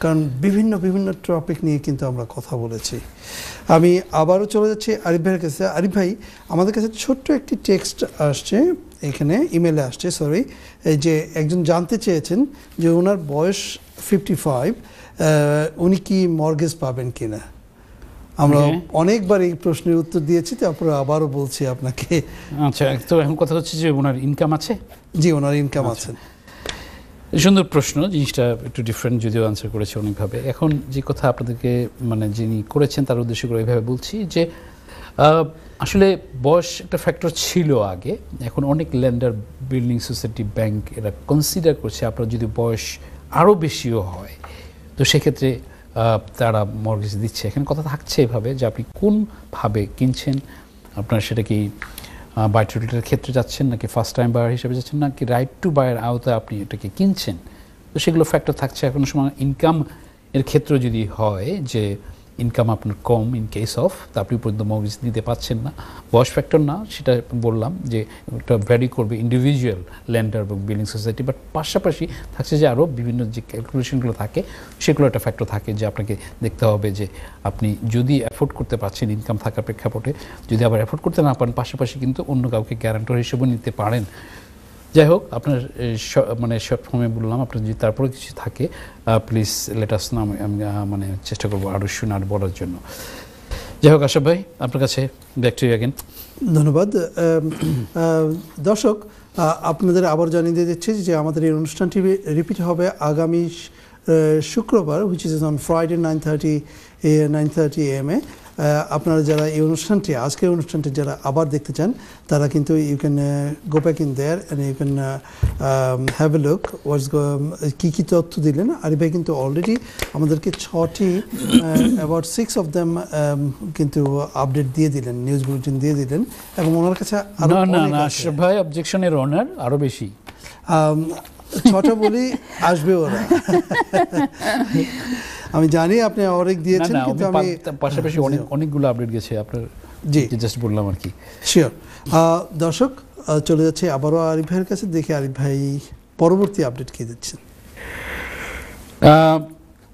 কারণ বিভিন্ন বিভিন্ন টপিক নিয়ে কিন্তু আমরা কথা বলেছি আমি আবারও চলে যাচ্ছি আরিফ ভাইয়ের কাছে আরিফ ভাই আমাদের কাছে ছোট্ট একটি টেক্সট আসছে এখানে ইমেলে আসছে সরি যে একজন জানতে চেয়েছেন যে ওনার বয়স ফিফটি ফাইভ উনি কি মর্গেজ পাবেন কিনা আমরা অনেকবার এই প্রশ্নের উত্তর দিয়েছি তারপরে আবারও বলছি আপনাকে আচ্ছা তো এখন কথা হচ্ছে যে ওনার ইনকাম আছে জি ওনার ইনকাম আচ্ছা। আছে সুন্দর প্রশ্ন জিনিসটা একটু ডিফারেন্ট যদিও আনসার করেছে অনেকভাবে এখন যে কথা আপনাদেরকে মানে যিনি করেছেন তার উদ্দেশ্য করে এইভাবে বলছি যে আসলে বয়স একটা ফ্যাক্টর ছিল আগে এখন অনেক ল্যান্ডার বিল্ডিং সোসাইটি ব্যাংক এরা কনসিডার করছে আপনার যদি বয়স আরও বেশিও হয় তো সেক্ষেত্রে তারা মর্গেজ দিচ্ছে এখানে কথা থাকছে এভাবে যে আপনি কোনভাবে কিনছেন আপনার সেটা কি বাই টুটের ক্ষেত্রে যাচ্ছেন নাকি ফার্স্ট টাইম বায়ার হিসেবে যাচ্ছেন নাকি রাইট টু বায়ার আওতায় আপনি এটাকে কিনছেন তো সেগুলো ফ্যাক্টর থাকছে এখন সময় ইনকাম এর ক্ষেত্র যদি হয় যে ইনকাম আপনার কম ইন কেস অফ তা আপনি পর্যন্ত মগজ দিতে পাচ্ছেন না বয়স ফ্যাক্টর না সেটা বললাম যে একটা ভ্যারি করবে ইন্ডিভিজুয়াল ল্যান্ডার এবং বিল্ডিং সোসাইটি বাট পাশাপাশি থাকছে যে আরও বিভিন্ন যে ক্যালকুলেশনগুলো থাকে সেগুলো একটা ফ্যাক্টর থাকে যে আপনাকে দেখতে হবে যে আপনি যদি অ্যাফোর্ড করতে পারছেন ইনকাম থাকার প্রেক্ষাপটে যদি আবার অ্যাফোর্ড করতে না পারেন পাশাপাশি কিন্তু অন্য কাউকে গ্যারান্টার হিসেবেও নিতে পারেন যাই হোক আপনার মানে শর্ট ফর্মে বললাম আপনার যদি তারপরে কিছু থাকে প্লিজ লেটাস না আমি মানে চেষ্টা করবো আরও শুনে আর বলার জন্য যাই হোক আশাফ ভাই আপনার কাছে ব্যাক টু অ্যাগেন ধন্যবাদ দর্শক আপনাদের আবার জানিয়ে দিয়ে দিচ্ছি যে আমাদের এই অনুষ্ঠানটি রিপিট হবে আগামী শুক্রবার which is on Friday nine thirty nine thirty AM এ আপনারা যারা এই অনুষ্ঠানটি আজকের অনুষ্ঠানটি যারা আবার দেখতে চান তারা কিন্তু you can go back in there and you can have a look what's কী কী তথ্য দিলেন আরি ভাই কিন্তু অলরেডি আমাদেরকে ছটি অ্যাবাউট সিক্স অফ দ্যাম কিন্তু আপডেট দিয়ে দিলেন নিউজ বুলেটিন দিয়ে দিলেন এবং ওনার কাছে না না ভাই অবজেকশনের ওনার আরও বেশি um, ছটা বলি আসবে ওরা (laughs) আমি জানি আপনি অনেক দিয়েছেন কিন্তু আমি পাশাপাশি অনেক অনেকগুলো আপডেট গেছে আপনার জি জাস্ট বললাম আর কি শিওর দর্শক চলে যাচ্ছে আবারও আরিফ ভাইয়ের কাছে দেখি আরিফ ভাই পরবর্তী আপডেট কি দিচ্ছেন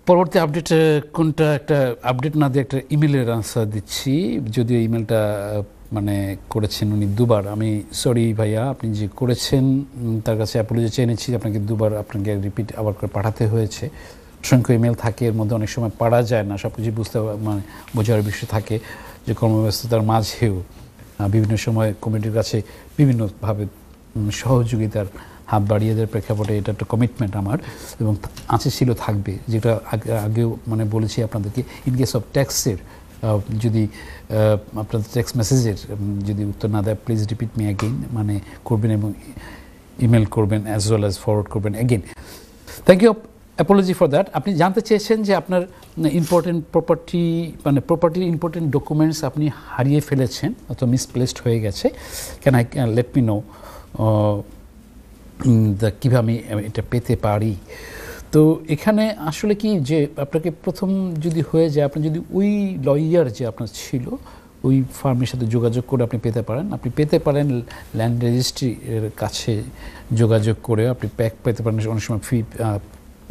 পরবর্তী আপডেট কোনটা একটা আপডেট না দিয়ে একটা ইমেলের আনসার দিচ্ছি যদিও ইমেলটা মানে করেছেন উনি দুবার আমি সরি ভাইয়া আপনি যে করেছেন তার কাছে অ্যাপোলজি চেয়ে নিচ্ছি আপনাকে দুবার আপনাকে রিপিট আবার করে পাঠাতে হয়েছে সংখ্যা ইমেল থাকে এর মধ্যে অনেক সময় পারা যায় না সব কিছু বুঝতে মানে বোঝার বিষয় থাকে যে কর্মব্যস্ততার মাঝেও বিভিন্ন সময় কমিটির কাছে বিভিন্নভাবে সহযোগিতার হাত বাড়িয়ে দেওয়ার প্রেক্ষাপটে এটা একটা কমিটমেন্ট আমার এবং আছে ছিল থাকবে যেটা আগেও মানে বলেছি আপনাদেরকে ইন কেস অফ ট্যাক্সের যদি আপনাদের ট্যাক্স মেসেজের যদি উত্তর না দেয় প্লিজ রিপিট মি অ্যাগেইন মানে করবেন এবং ইমেল করবেন অ্যাজ ওয়েল অ্যাজ ফরওয়ার্ড করবেন again thank you apology for that আপনি জানতে চেয়েছেন যে আপনার ইম্পর্টেন্ট প্রপার্টি মানে প্রপার্টির ইম্পর্টেন্ট ডকুমেন্টস আপনি হারিয়ে ফেলেছেন অথবা মিসপ্লেসড হয়ে গেছে can I let me know the কীভাবে আমি এটা পেতে পারি তো এখানে আসলে কি যে আপনাকে প্রথম যদি হয়ে যায় আপনি যদি ওই লয়ার যে আপনার ছিল ওই ফার্মের সাথে যোগাযোগ করে আপনি পেতে পারেন আপনি পেতে পারেন ল্যান্ড রেজিস্ট্রির কাছে যোগাযোগ করে আপনি প্যাক পেতে পারেন অনেক সময় ফি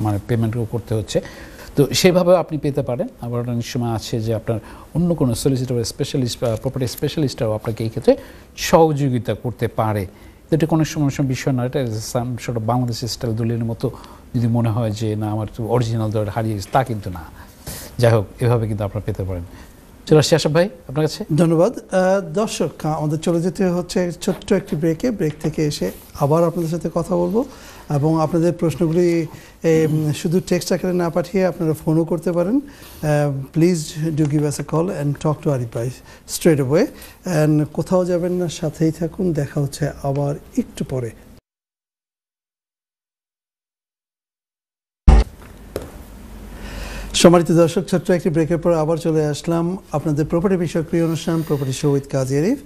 মানে পেমেন্টও করতে হচ্ছে তো সেভাবেও আপনি পেতে পারেন আবার অনেক সময় আছে যে আপনার অন্য কোনো সলিসিটার স্পেশালিস্ট বা প্রপার্টি স্পেশালিস্টরাও আপনাকে এই ক্ষেত্রে সহযোগিতা করতে পারে তো এটা কোনো সময় বিষয় নয় এটা সাম সর্ট বাংলাদেশি স্টাইল দলিলের মতো যদি মনে হয় যে না আমার অরিজিনাল দল হারিয়ে গেছে তা কিন্তু না যাই হোক এভাবে কিন্তু আপনারা পেতে পারেন চলে আসছি আসব ভাই আপনার কাছে ধন্যবাদ দর্শক আমাদের চলে যেতে হচ্ছে ছোট্ট একটি ব্রেকে ব্রেক থেকে এসে আবার আপনাদের সাথে কথা বলবো এবং আপনাদের প্রশ্নগুলি শুধু টেক্সট আকারে না পাঠিয়ে আপনারা ফোনও করতে পারেন please do give us a call and talk to আরিপ্রাইজ স্ট্রেট ওয়ে অ্যান্ড কোথাও যাবেন না সাথেই থাকুন দেখা হচ্ছে আবার একটু পরে সম্মানিত দর্শক ছাত্র একটি ব্রেকের পর আবার চলে আসলাম আপনাদের প্রপার্টি বিষয়ক প্রিয় অনুষ্ঠান property show with Kazi Arif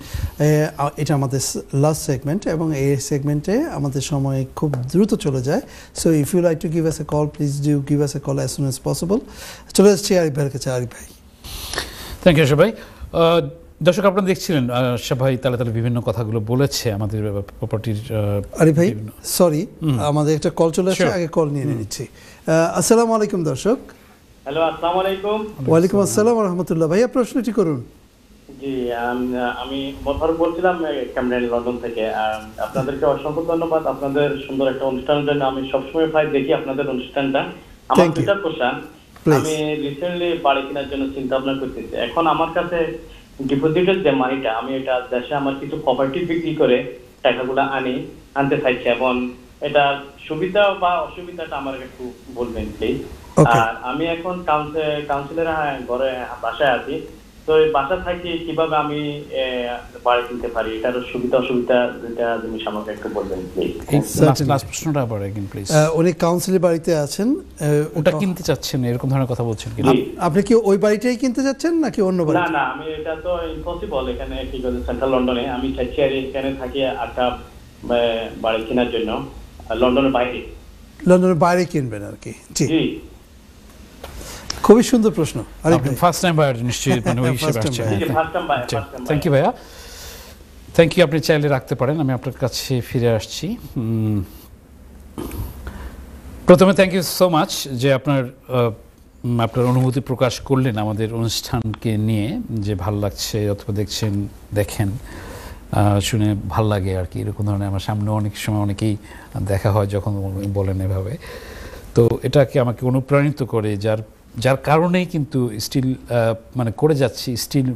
এটা আমাদের লাস্ট সেগমেন্ট এবং এই সেগমেন্টে আমাদের সময় খুব দ্রুত চলে যায় so if you like to give us a call please do give us a call as soon as possible চলে আসছি আরিফ ভাইয়ের কাছে আরিফ ভাই থ্যাংক ইউ সবাই দর্শক আপনারা দেখছিলেন সবাই তালে তালে বিভিন্ন কথাগুলো বলেছে আমাদের প্রপার্টির আরিফ ভাই সরি আমাদের একটা কল চলে আসছে আগে কল নিয়ে নিচ্ছি আসসালামু আলাইকুম দর্শক হ্যালো আসসালামু আলাইকুম ওয়ালাইকুম আসসালাম রহমতুল্লাহ ভাইয়া প্রশ্নটি করুন জি আমি বথর বলছিলাম ক্যামডেন লন্ডন থেকে আপনাদেরকে অসংখ্য ধন্যবাদ আপনাদের সুন্দর একটা অনুষ্ঠানের জন্য আমি সবসময় প্রায় দেখি আপনাদের অনুষ্ঠানটা আমার দুটা কোশ্চেন আমি রিসেন্টলি বাড়ি কেনার জন্য চিন্তা ভাবনা করতেছি এখন আমার কাছে ডিপোজিটের যে মানিটা আমি এটা দেশে আমার কিছু প্রপার্টি বিক্রি করে টাকাগুলো আনি আনতে চাইছি এবং এটা সুবিধা বা অসুবিধাটা আমার একটু বলবেন প্লিজ আর আমি এখন হ্যাঁ, ঘরে হ্যাঁ, বাসায় আছি তো বাসা থাকি কিভাবে আমি বাড়ি কিনতে পারি এটার সুবিধা অসুবিধা যেটা আমাকে একটু বলবেন উনি কাউন্সিলের বাড়িতে আছেন ওটা কিনতে চাচ্ছেন এরকম ধরনের কথা বলছেন কি আপনি কি ওই বাড়িটাই কিনতে চাচ্ছেন নাকি অন্য বাড়ি না না আমি এটা তো ইম্পসিবল এখানে কি করে সেন্ট্রাল লন্ডনে আমি চাচ্ছি আর এখানে থাকি একটা বাড়ি কেনার জন্য লন্ডনের বাইরে লন্ডনের বাইরে কিনবেন আর কি জি খুবই সুন্দর প্রশ্ন ফার্স্ট টাইম বায়ার নিশ্চয়ই মানে ওই থ্যাংক (laughs) ইউ ভাইয়া থ্যাংক ইউ আপনি চাইলে রাখতে পারেন আমি আপনার কাছে ফিরে আসছি প্রথমে থ্যাংক ইউ সো মাচ যে আপনার আপনার অনুভূতি প্রকাশ করলেন আমাদের অনুষ্ঠানকে নিয়ে যে ভাল লাগছে অথবা দেখছেন দেখেন শুনে ভাল লাগে আর কি এরকম ধরনের আমার সামনে অনেক সময় অনেকেই দেখা হয় যখন বলেন এভাবে তো এটাকে আমাকে অনুপ্রাণিত করে যার যার কারণেই কিন্তু স্টিল মানে করে যাচ্ছি স্টিল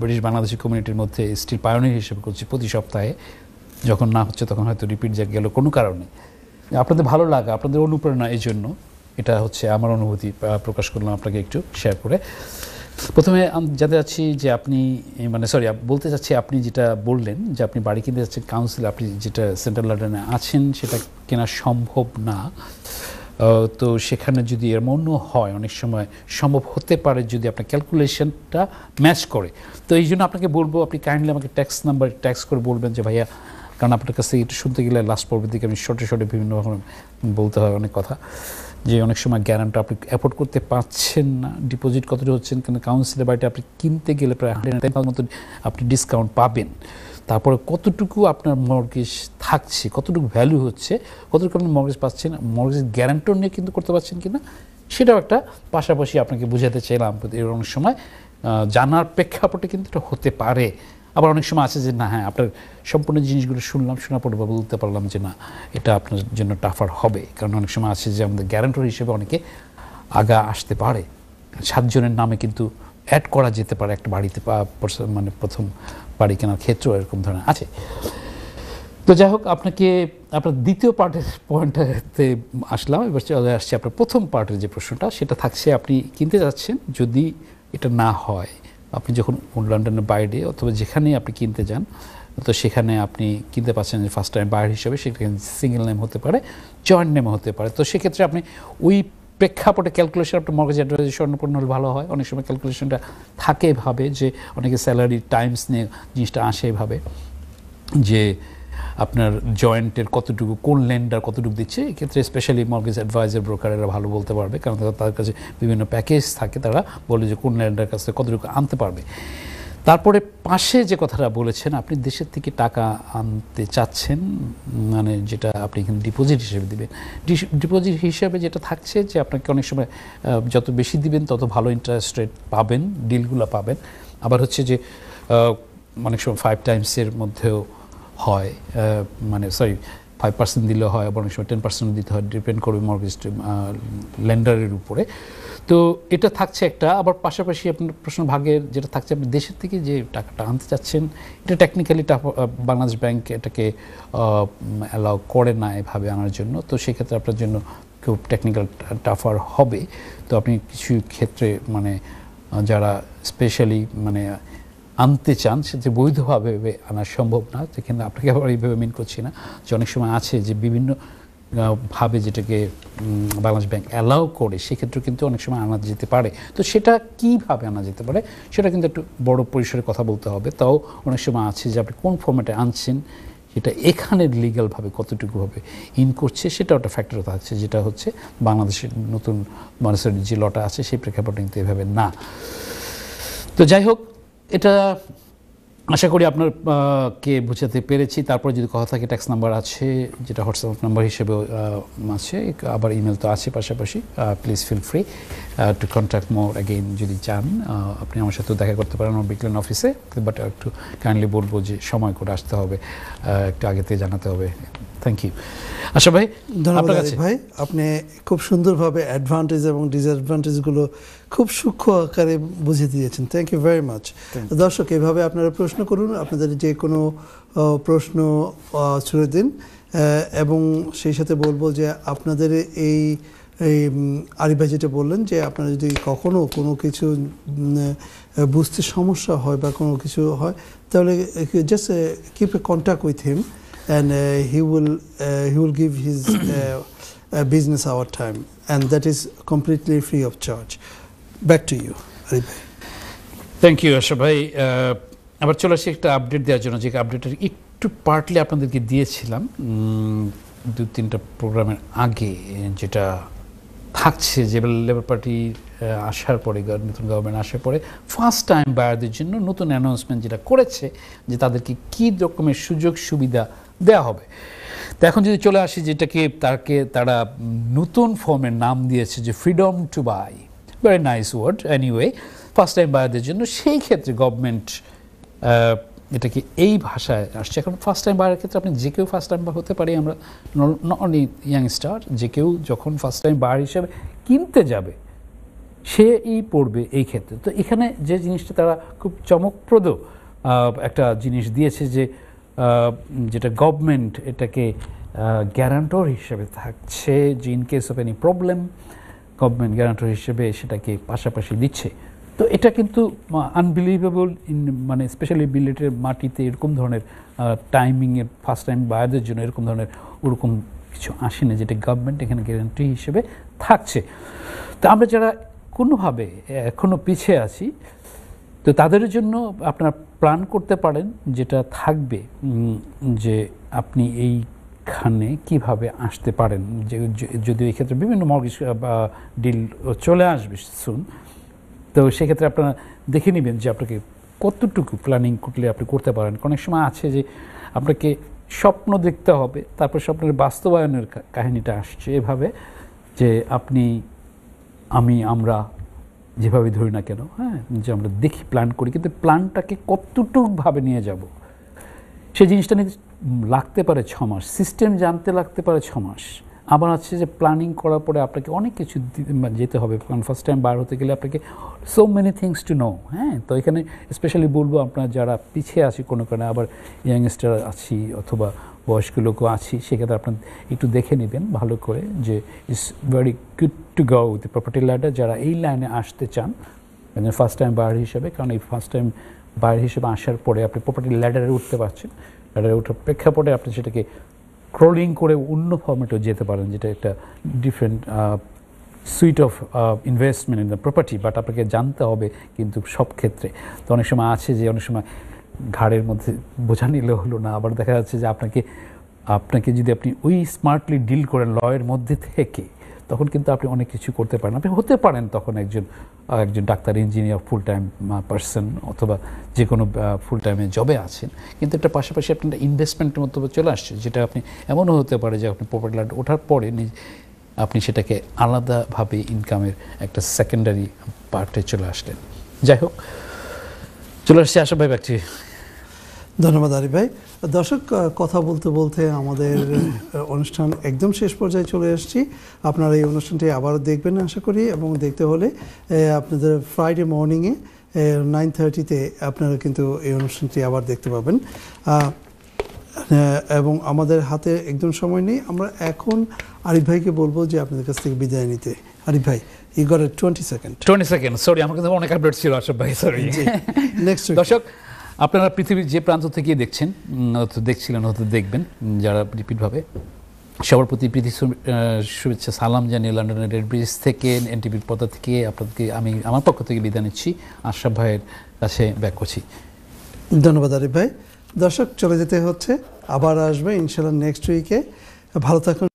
ব্রিটিশ বাংলাদেশি কমিউনিটির মধ্যে স্টিল পায়নি হিসেবে করছি প্রতি সপ্তাহে যখন না হচ্ছে তখন হয়তো রিপিট যা গেল কোনো কারণে আপনাদের ভালো লাগা আপনাদের অনুপ্রেরণা এই জন্য এটা হচ্ছে আমার অনুভূতি প্রকাশ করলাম আপনাকে একটু শেয়ার করে প্রথমে যাতে চাচ্ছি যে আপনি মানে সরি বলতে চাচ্ছি আপনি যেটা বললেন যে আপনি বাড়ি কিনতে যাচ্ছেন কাউন্সিল আপনি যেটা সেন্ট্রাল লন্ডনে আছেন সেটা কেনা সম্ভব না তো সেখানে যদি এমনও হয় অনেক সময় সম্ভব হতে পারে যদি আপনার ক্যালকুলেশনটা ম্যাচ করে তো এই জন্য আপনাকে বলবো আপনি কাইন্ডলি আমাকে ট্যাক্স নাম্বার ট্যাক্স করে বলবেন যে ভাইয়া কারণ আপনার কাছে থেকে শুনতে গেলে লাস্ট পর্বের দিকে আমি শর্টে শর্টে বিভিন্ন রকম বলতে হয় অনেক কথা যে অনেক সময় গ্যারান্টা আপনি অ্যাফোর্ড করতে পারছেন না ডিপোজিট কতটা হচ্ছেন কেন কাউন্সিলের বাড়িটা আপনি কিনতে গেলে প্রায় হান্ড্রেড মতো আপনি ডিসকাউন্ট পাবেন তারপরে কতটুকু আপনার মর্গেজ থাকছে কতটুকু ভ্যালু হচ্ছে কতটুকু আপনি মর্গেজ পাচ্ছেন মর্গেজ গ্যারান্টর নিয়ে কিন্তু করতে পারছেন কি না সেটাও একটা পাশাপাশি আপনাকে বুঝাতে চাইলাম এর অনেক সময় জানার প্রেক্ষাপটে কিন্তু এটা হতে পারে আবার অনেক সময় আছে যে না হ্যাঁ আপনার সম্পূর্ণ জিনিসগুলো শুনলাম শোনা পড়ে বলতে পারলাম যে না এটা আপনার জন্য টাফার হবে কারণ অনেক সময় আছে যে আমাদের গ্যারান্টর হিসেবে অনেকে আগা আসতে পারে সাতজনের নামে কিন্তু অ্যাড করা যেতে পারে একটা বাড়িতে মানে প্রথম বাড়ি কেনার ক্ষেত্রেও এরকম ধরনের আছে তো যাই হোক আপনাকে আপনার দ্বিতীয় পার্টের পয়েন্টটাতে আসলাম এবার চলে আসছে আপনার প্রথম পার্টের যে প্রশ্নটা সেটা থাকছে আপনি কিনতে যাচ্ছেন যদি এটা না হয় আপনি যখন লন্ডনের বাইরে অথবা যেখানেই আপনি কিনতে যান তো সেখানে আপনি কিনতে পারছেন ফার্স্ট টাইম বাইর হিসেবে সেখানে সিঙ্গেল নেম হতে পারে জয়েন্ট নেম হতে পারে তো সেক্ষেত্রে আপনি ওই প্রেক্ষাপটে ক্যালকুলেশন আপনার মর্গেজ অ্যাডভাইজেশন অন্নপূর্ণ ভালো হয় অনেক সময় ক্যালকুলেশনটা থাকে ভাবে যে অনেকে স্যালারি টাইমস নিয়ে জিনিসটা আসে এভাবে যে আপনার জয়েন্টের কতটুকু কোন লেন্ডার কতটুকু দিচ্ছে এক্ষেত্রে স্পেশালি মর্গেজ অ্যাডভাইজার ব্রোকারেরা ভালো বলতে পারবে কারণ তাদের কাছে বিভিন্ন প্যাকেজ থাকে তারা বলে যে কোন ল্যান্ডার কাছ থেকে কতটুকু আনতে পারবে তারপরে পাশে যে কথাটা বলেছেন আপনি দেশের থেকে টাকা আনতে চাচ্ছেন মানে যেটা আপনি এখানে ডিপোজিট হিসেবে দিবেন ডিপোজিট হিসেবে যেটা থাকছে যে আপনাকে অনেক সময় যত বেশি দিবেন তত ভালো ইন্টারেস্ট রেট পাবেন ডিলগুলো পাবেন আবার হচ্ছে যে অনেক সময় ফাইভ টাইমসের মধ্যেও হয় মানে সরি ফাইভ পার্সেন্ট দিলে হয় আবার অনেক সময় টেন পার্সেন্ট দিতে হয় ডিপেন্ড করবে মর্গেজ লেন্ডারের উপরে তো এটা থাকছে একটা আবার পাশাপাশি আপনার প্রশ্ন ভাগের যেটা থাকছে আপনি দেশের থেকে যে টাকাটা আনতে চাচ্ছেন এটা টেকনিক্যালি বাংলাদেশ ব্যাংক এটাকে অ্যালাউ করে না এভাবে আনার জন্য তো সেক্ষেত্রে আপনার জন্য খুব টেকনিক্যাল টাফার হবে তো আপনি কিছু ক্ষেত্রে মানে যারা স্পেশালি মানে আনতে চান সেটা বৈধভাবে আনা সম্ভব না সেখানে আপনাকে আবার এইভাবে মিন করছি না যে অনেক সময় আছে যে বিভিন্ন ভাবে যেটাকে বাংলাদেশ ব্যাংক অ্যালাউ করে সেক্ষেত্রে কিন্তু অনেক সময় আনা যেতে পারে তো সেটা কীভাবে আনা যেতে পারে সেটা কিন্তু একটু বড় পরিসরে কথা বলতে হবে তাও অনেক সময় আছে যে আপনি কোন ফর্মেটে আনছেন সেটা এখানে লিগালভাবে কতটুকুভাবে ইন করছে সেটা একটা ফ্যাক্টর থাকছে যেটা হচ্ছে বাংলাদেশের নতুন মানুষের যে লটা আছে সেই প্রেক্ষাপটে কিন্তু এভাবে না তো যাই হোক এটা আশা করি আপনার কে বুঝাতে পেরেছি তারপরে যদি কথা থাকে ট্যাক্স নাম্বার আছে যেটা হোয়াটসঅ্যাপ নাম্বার হিসেবে আছে আবার ইমেল তো আছে পাশাপাশি please feel free to contact more again যদি চান আপনি আমার সাথেও দেখা করতে পারেন আমার বিকলেন অফিসে বাট একটু কাইন্ডলি বলবো যে সময় করে আসতে হবে একটু আগে থেকে জানাতে হবে থ্যাংক ইউ আচ্ছা ভাই ধন্যবাদ ভাই আপনি খুব সুন্দরভাবে অ্যাডভান্টেজ এবং ডিসঅ্যাডভান্টেজগুলো খুব সূক্ষ্ম আকারে বুঝিয়ে দিয়েছেন থ্যাংক ইউ ভেরি মাচ দর্শক এভাবে আপনারা প্রশ্ন করুন আপনাদের যে কোনো প্রশ্ন ছুড়ে দিন এবং সেই সাথে বলবো যে আপনাদের এই এই আরিভাই যেটা বললেন যে আপনারা যদি কখনও কোনো কিছু বুঝতে সমস্যা হয় বা কোনো কিছু হয় তাহলে just keep a contact with him and uh, he will uh, he will give his uh, uh, business our time, and that is completely free of charge. Back to you, Arif. Thank you Asha ভাই আবার চলে আসি একটা update দেওয়ার জন্য যে আপডেটের একটু পার্টলি আপনাদেরকে দিয়েছিলাম দু তিনটা প্রোগ্রামের আগে যেটা থাকছে যে লেবার পার্টি আসার পরে নতুন গভর্নমেন্ট আসার পরে ফার্স্ট টাইম বায়ারদের জন্য নতুন অ্যানাউন্সমেন্ট যেটা করেছে যে তাদেরকে কী রকমের সুযোগ সুবিধা দেয়া হবে তো এখন যদি চলে আসি যেটাকে তাকে তারা নতুন ফর্মের নাম দিয়েছে যে freedom to buy very nice word anyway first time বায়ারদের জন্য সেই ক্ষেত্রে গভর্নমেন্ট এটাকে এই ভাষায় আসছে এখন ফার্স্ট টাইম বায়ারের ক্ষেত্রে আপনি যে কেউ ফার্স্ট টাইম হতে পারি আমরা নট অনলি ইয়াংস্টার যে কেউ যখন ফার্স্ট টাইম বায়ার হিসেবে কিনতে যাবে সেই পড়বে এই ক্ষেত্রে তো এখানে যে জিনিসটা তারা খুব চমকপ্রদ একটা জিনিস দিয়েছে যে যেটা গভর্নমেন্ট এটাকে গ্যারান্টর হিসেবে থাকছে যে in case of any problem government guarantor হিসেবে সেটাকে পাশাপাশি দিচ্ছে তো এটা কিন্তু আনবিলিভেবল মানে স্পেশালি বিলেটের মাটিতে এরকম ধরনের টাইমিংয়ের ফার্স্ট টাইম বায়ারদের জন্য এরকম ধরনের ওরকম কিছু আসে না যেটা গভর্নমেন্ট এখানে গ্যারান্টি হিসেবে থাকছে তো আমরা যারা কোনোভাবে এখনও পিছিয়ে আছি তো তাদের জন্য আপনার প্ল্যান করতে পারেন যেটা থাকবে যে আপনি এইখানে কিভাবে আসতে পারেন যে এই এক্ষেত্রে বিভিন্ন মর্গেজ ডিল চলে আসবে শুন তো সেক্ষেত্রে আপনারা দেখে নেবেন যে আপনাকে কতটুকু প্ল্যানিং করলে আপনি করতে পারেন অনেক সময় আছে যে আপনাকে স্বপ্ন দেখতে হবে তারপর স্বপ্নের বাস্তবায়নের কাহিনীটা আসছে এভাবে যে আপনি আমি আমরা যেভাবে ধরি না কেন হ্যাঁ যে আমরা দেখি প্ল্যান করি কিন্তু প্ল্যানটাকে কতটুকভাবে নিয়ে যাব সে জিনিসটা নিয়ে লাগতে পারে ছ মাস সিস্টেম জানতে লাগতে পারে ছ মাস আবার আছে যে প্ল্যানিং করার পরে আপনাকে অনেক কিছু মানে যেতে হবে কারণ ফার্স্ট টাইম বার হতে গেলে আপনাকে so many things to know হ্যাঁ তো এখানে স্পেশালি বলবো আপনার যারা পিছিয়ে আছি কোনো কারণে আবার ইয়াংস্টার আছি অথবা বয়স্ক লোকও আছি সেক্ষেত্রে আপনার একটু দেখে নেবেন ভালো করে যে it's very good to go with property ladder যারা এই লাইনে আসতে চান ফার্স্ট টাইম বায়ার হিসেবে কারণ এই ফার্স্ট টাইম বায়ার হিসেবে আসার পরে আপনি প্রপার্টি ল্যাডারে উঠতে পারছেন ল্যাডারে উঠার প্রেক্ষাপটে আপনি সেটাকে ক্রোলিং করে অন্য ফর্মেটেও যেতে পারেন যেটা একটা different suite of investment in the property but আপনাকে জানতে হবে কিন্তু সব ক্ষেত্রে তো অনেক সময় আছে যে অনেক সময় ঘাড়ের মধ্যে বোঝা নিলে হলো না আবার দেখা যাচ্ছে যে আপনাকে আপনাকে যদি আপনি ওই স্মার্টলি ডিল করেন লয়ের মধ্যে থেকে তখন কিন্তু আপনি অনেক কিছু করতে পারেন আপনি হতে পারেন তখন একজন একজন doctor engineer full time person অথবা যে কোনো ফুল টাইমে জবে আছেন কিন্তু এটা পাশাপাশি আপনার ইনভেস্টমেন্টের মতো চলে আসছে যেটা আপনি এমনও হতে পারে যে আপনি প্রপার্টি ল্যান্ড ওঠার পরে আপনি সেটাকে আলাদাভাবে ইনকামের একটা সেকেন্ডারি পার্টে চলে আসলেন যাই হোক চলে আসছি আশা ভাই একটি ধন্যবাদ আরিফ ভাই দর্শক কথা বলতে বলতে আমাদের (clears throat) অনুষ্ঠান একদম শেষ পর্যায়ে চলে এসেছি আপনারা এই অনুষ্ঠানটি আবারও দেখবেন আশা করি এবং দেখতে হলে আপনাদের ফ্রাইডে মর্নিংয়ে নাইন থার্টিতে আপনারা কিন্তু এই অনুষ্ঠানটি আবার দেখতে পাবেন এবং আমাদের হাতে একদম সময় নেই আমরা এখন আরিফ ভাইকে বলবো যে আপনাদের কাছ থেকে বিদায় নিতে আরিফ ভাই you got twenty second twenty second sorry আমার কিন্তু অনেক আপডেট ছিল আশরাফ ভাই সরি নেক্সট দর্শক আপনারা পৃথিবীর যে প্রান্ত থেকে দেখছেন দেখছিলেন হয়তো দেখবেন যারা রিপিটভাবে সবার প্রতি প্রীতি শুভেচ্ছা সালাম জানিয়ে লন্ডনের রেড ব্রিজ থেকে এনটিভির পর্দা থেকে আপনাদেরকে আমি আমার পক্ষ থেকে বিদায় নিচ্ছি আশরাফ ভাইয়ের কাছে ব্যাক করছি ধন্যবাদ আরিফ ভাই দর্শক চলে যেতে হচ্ছে আবার আসবে ইনশাল্লাহ নেক্সট উইকে ভালো থাকুন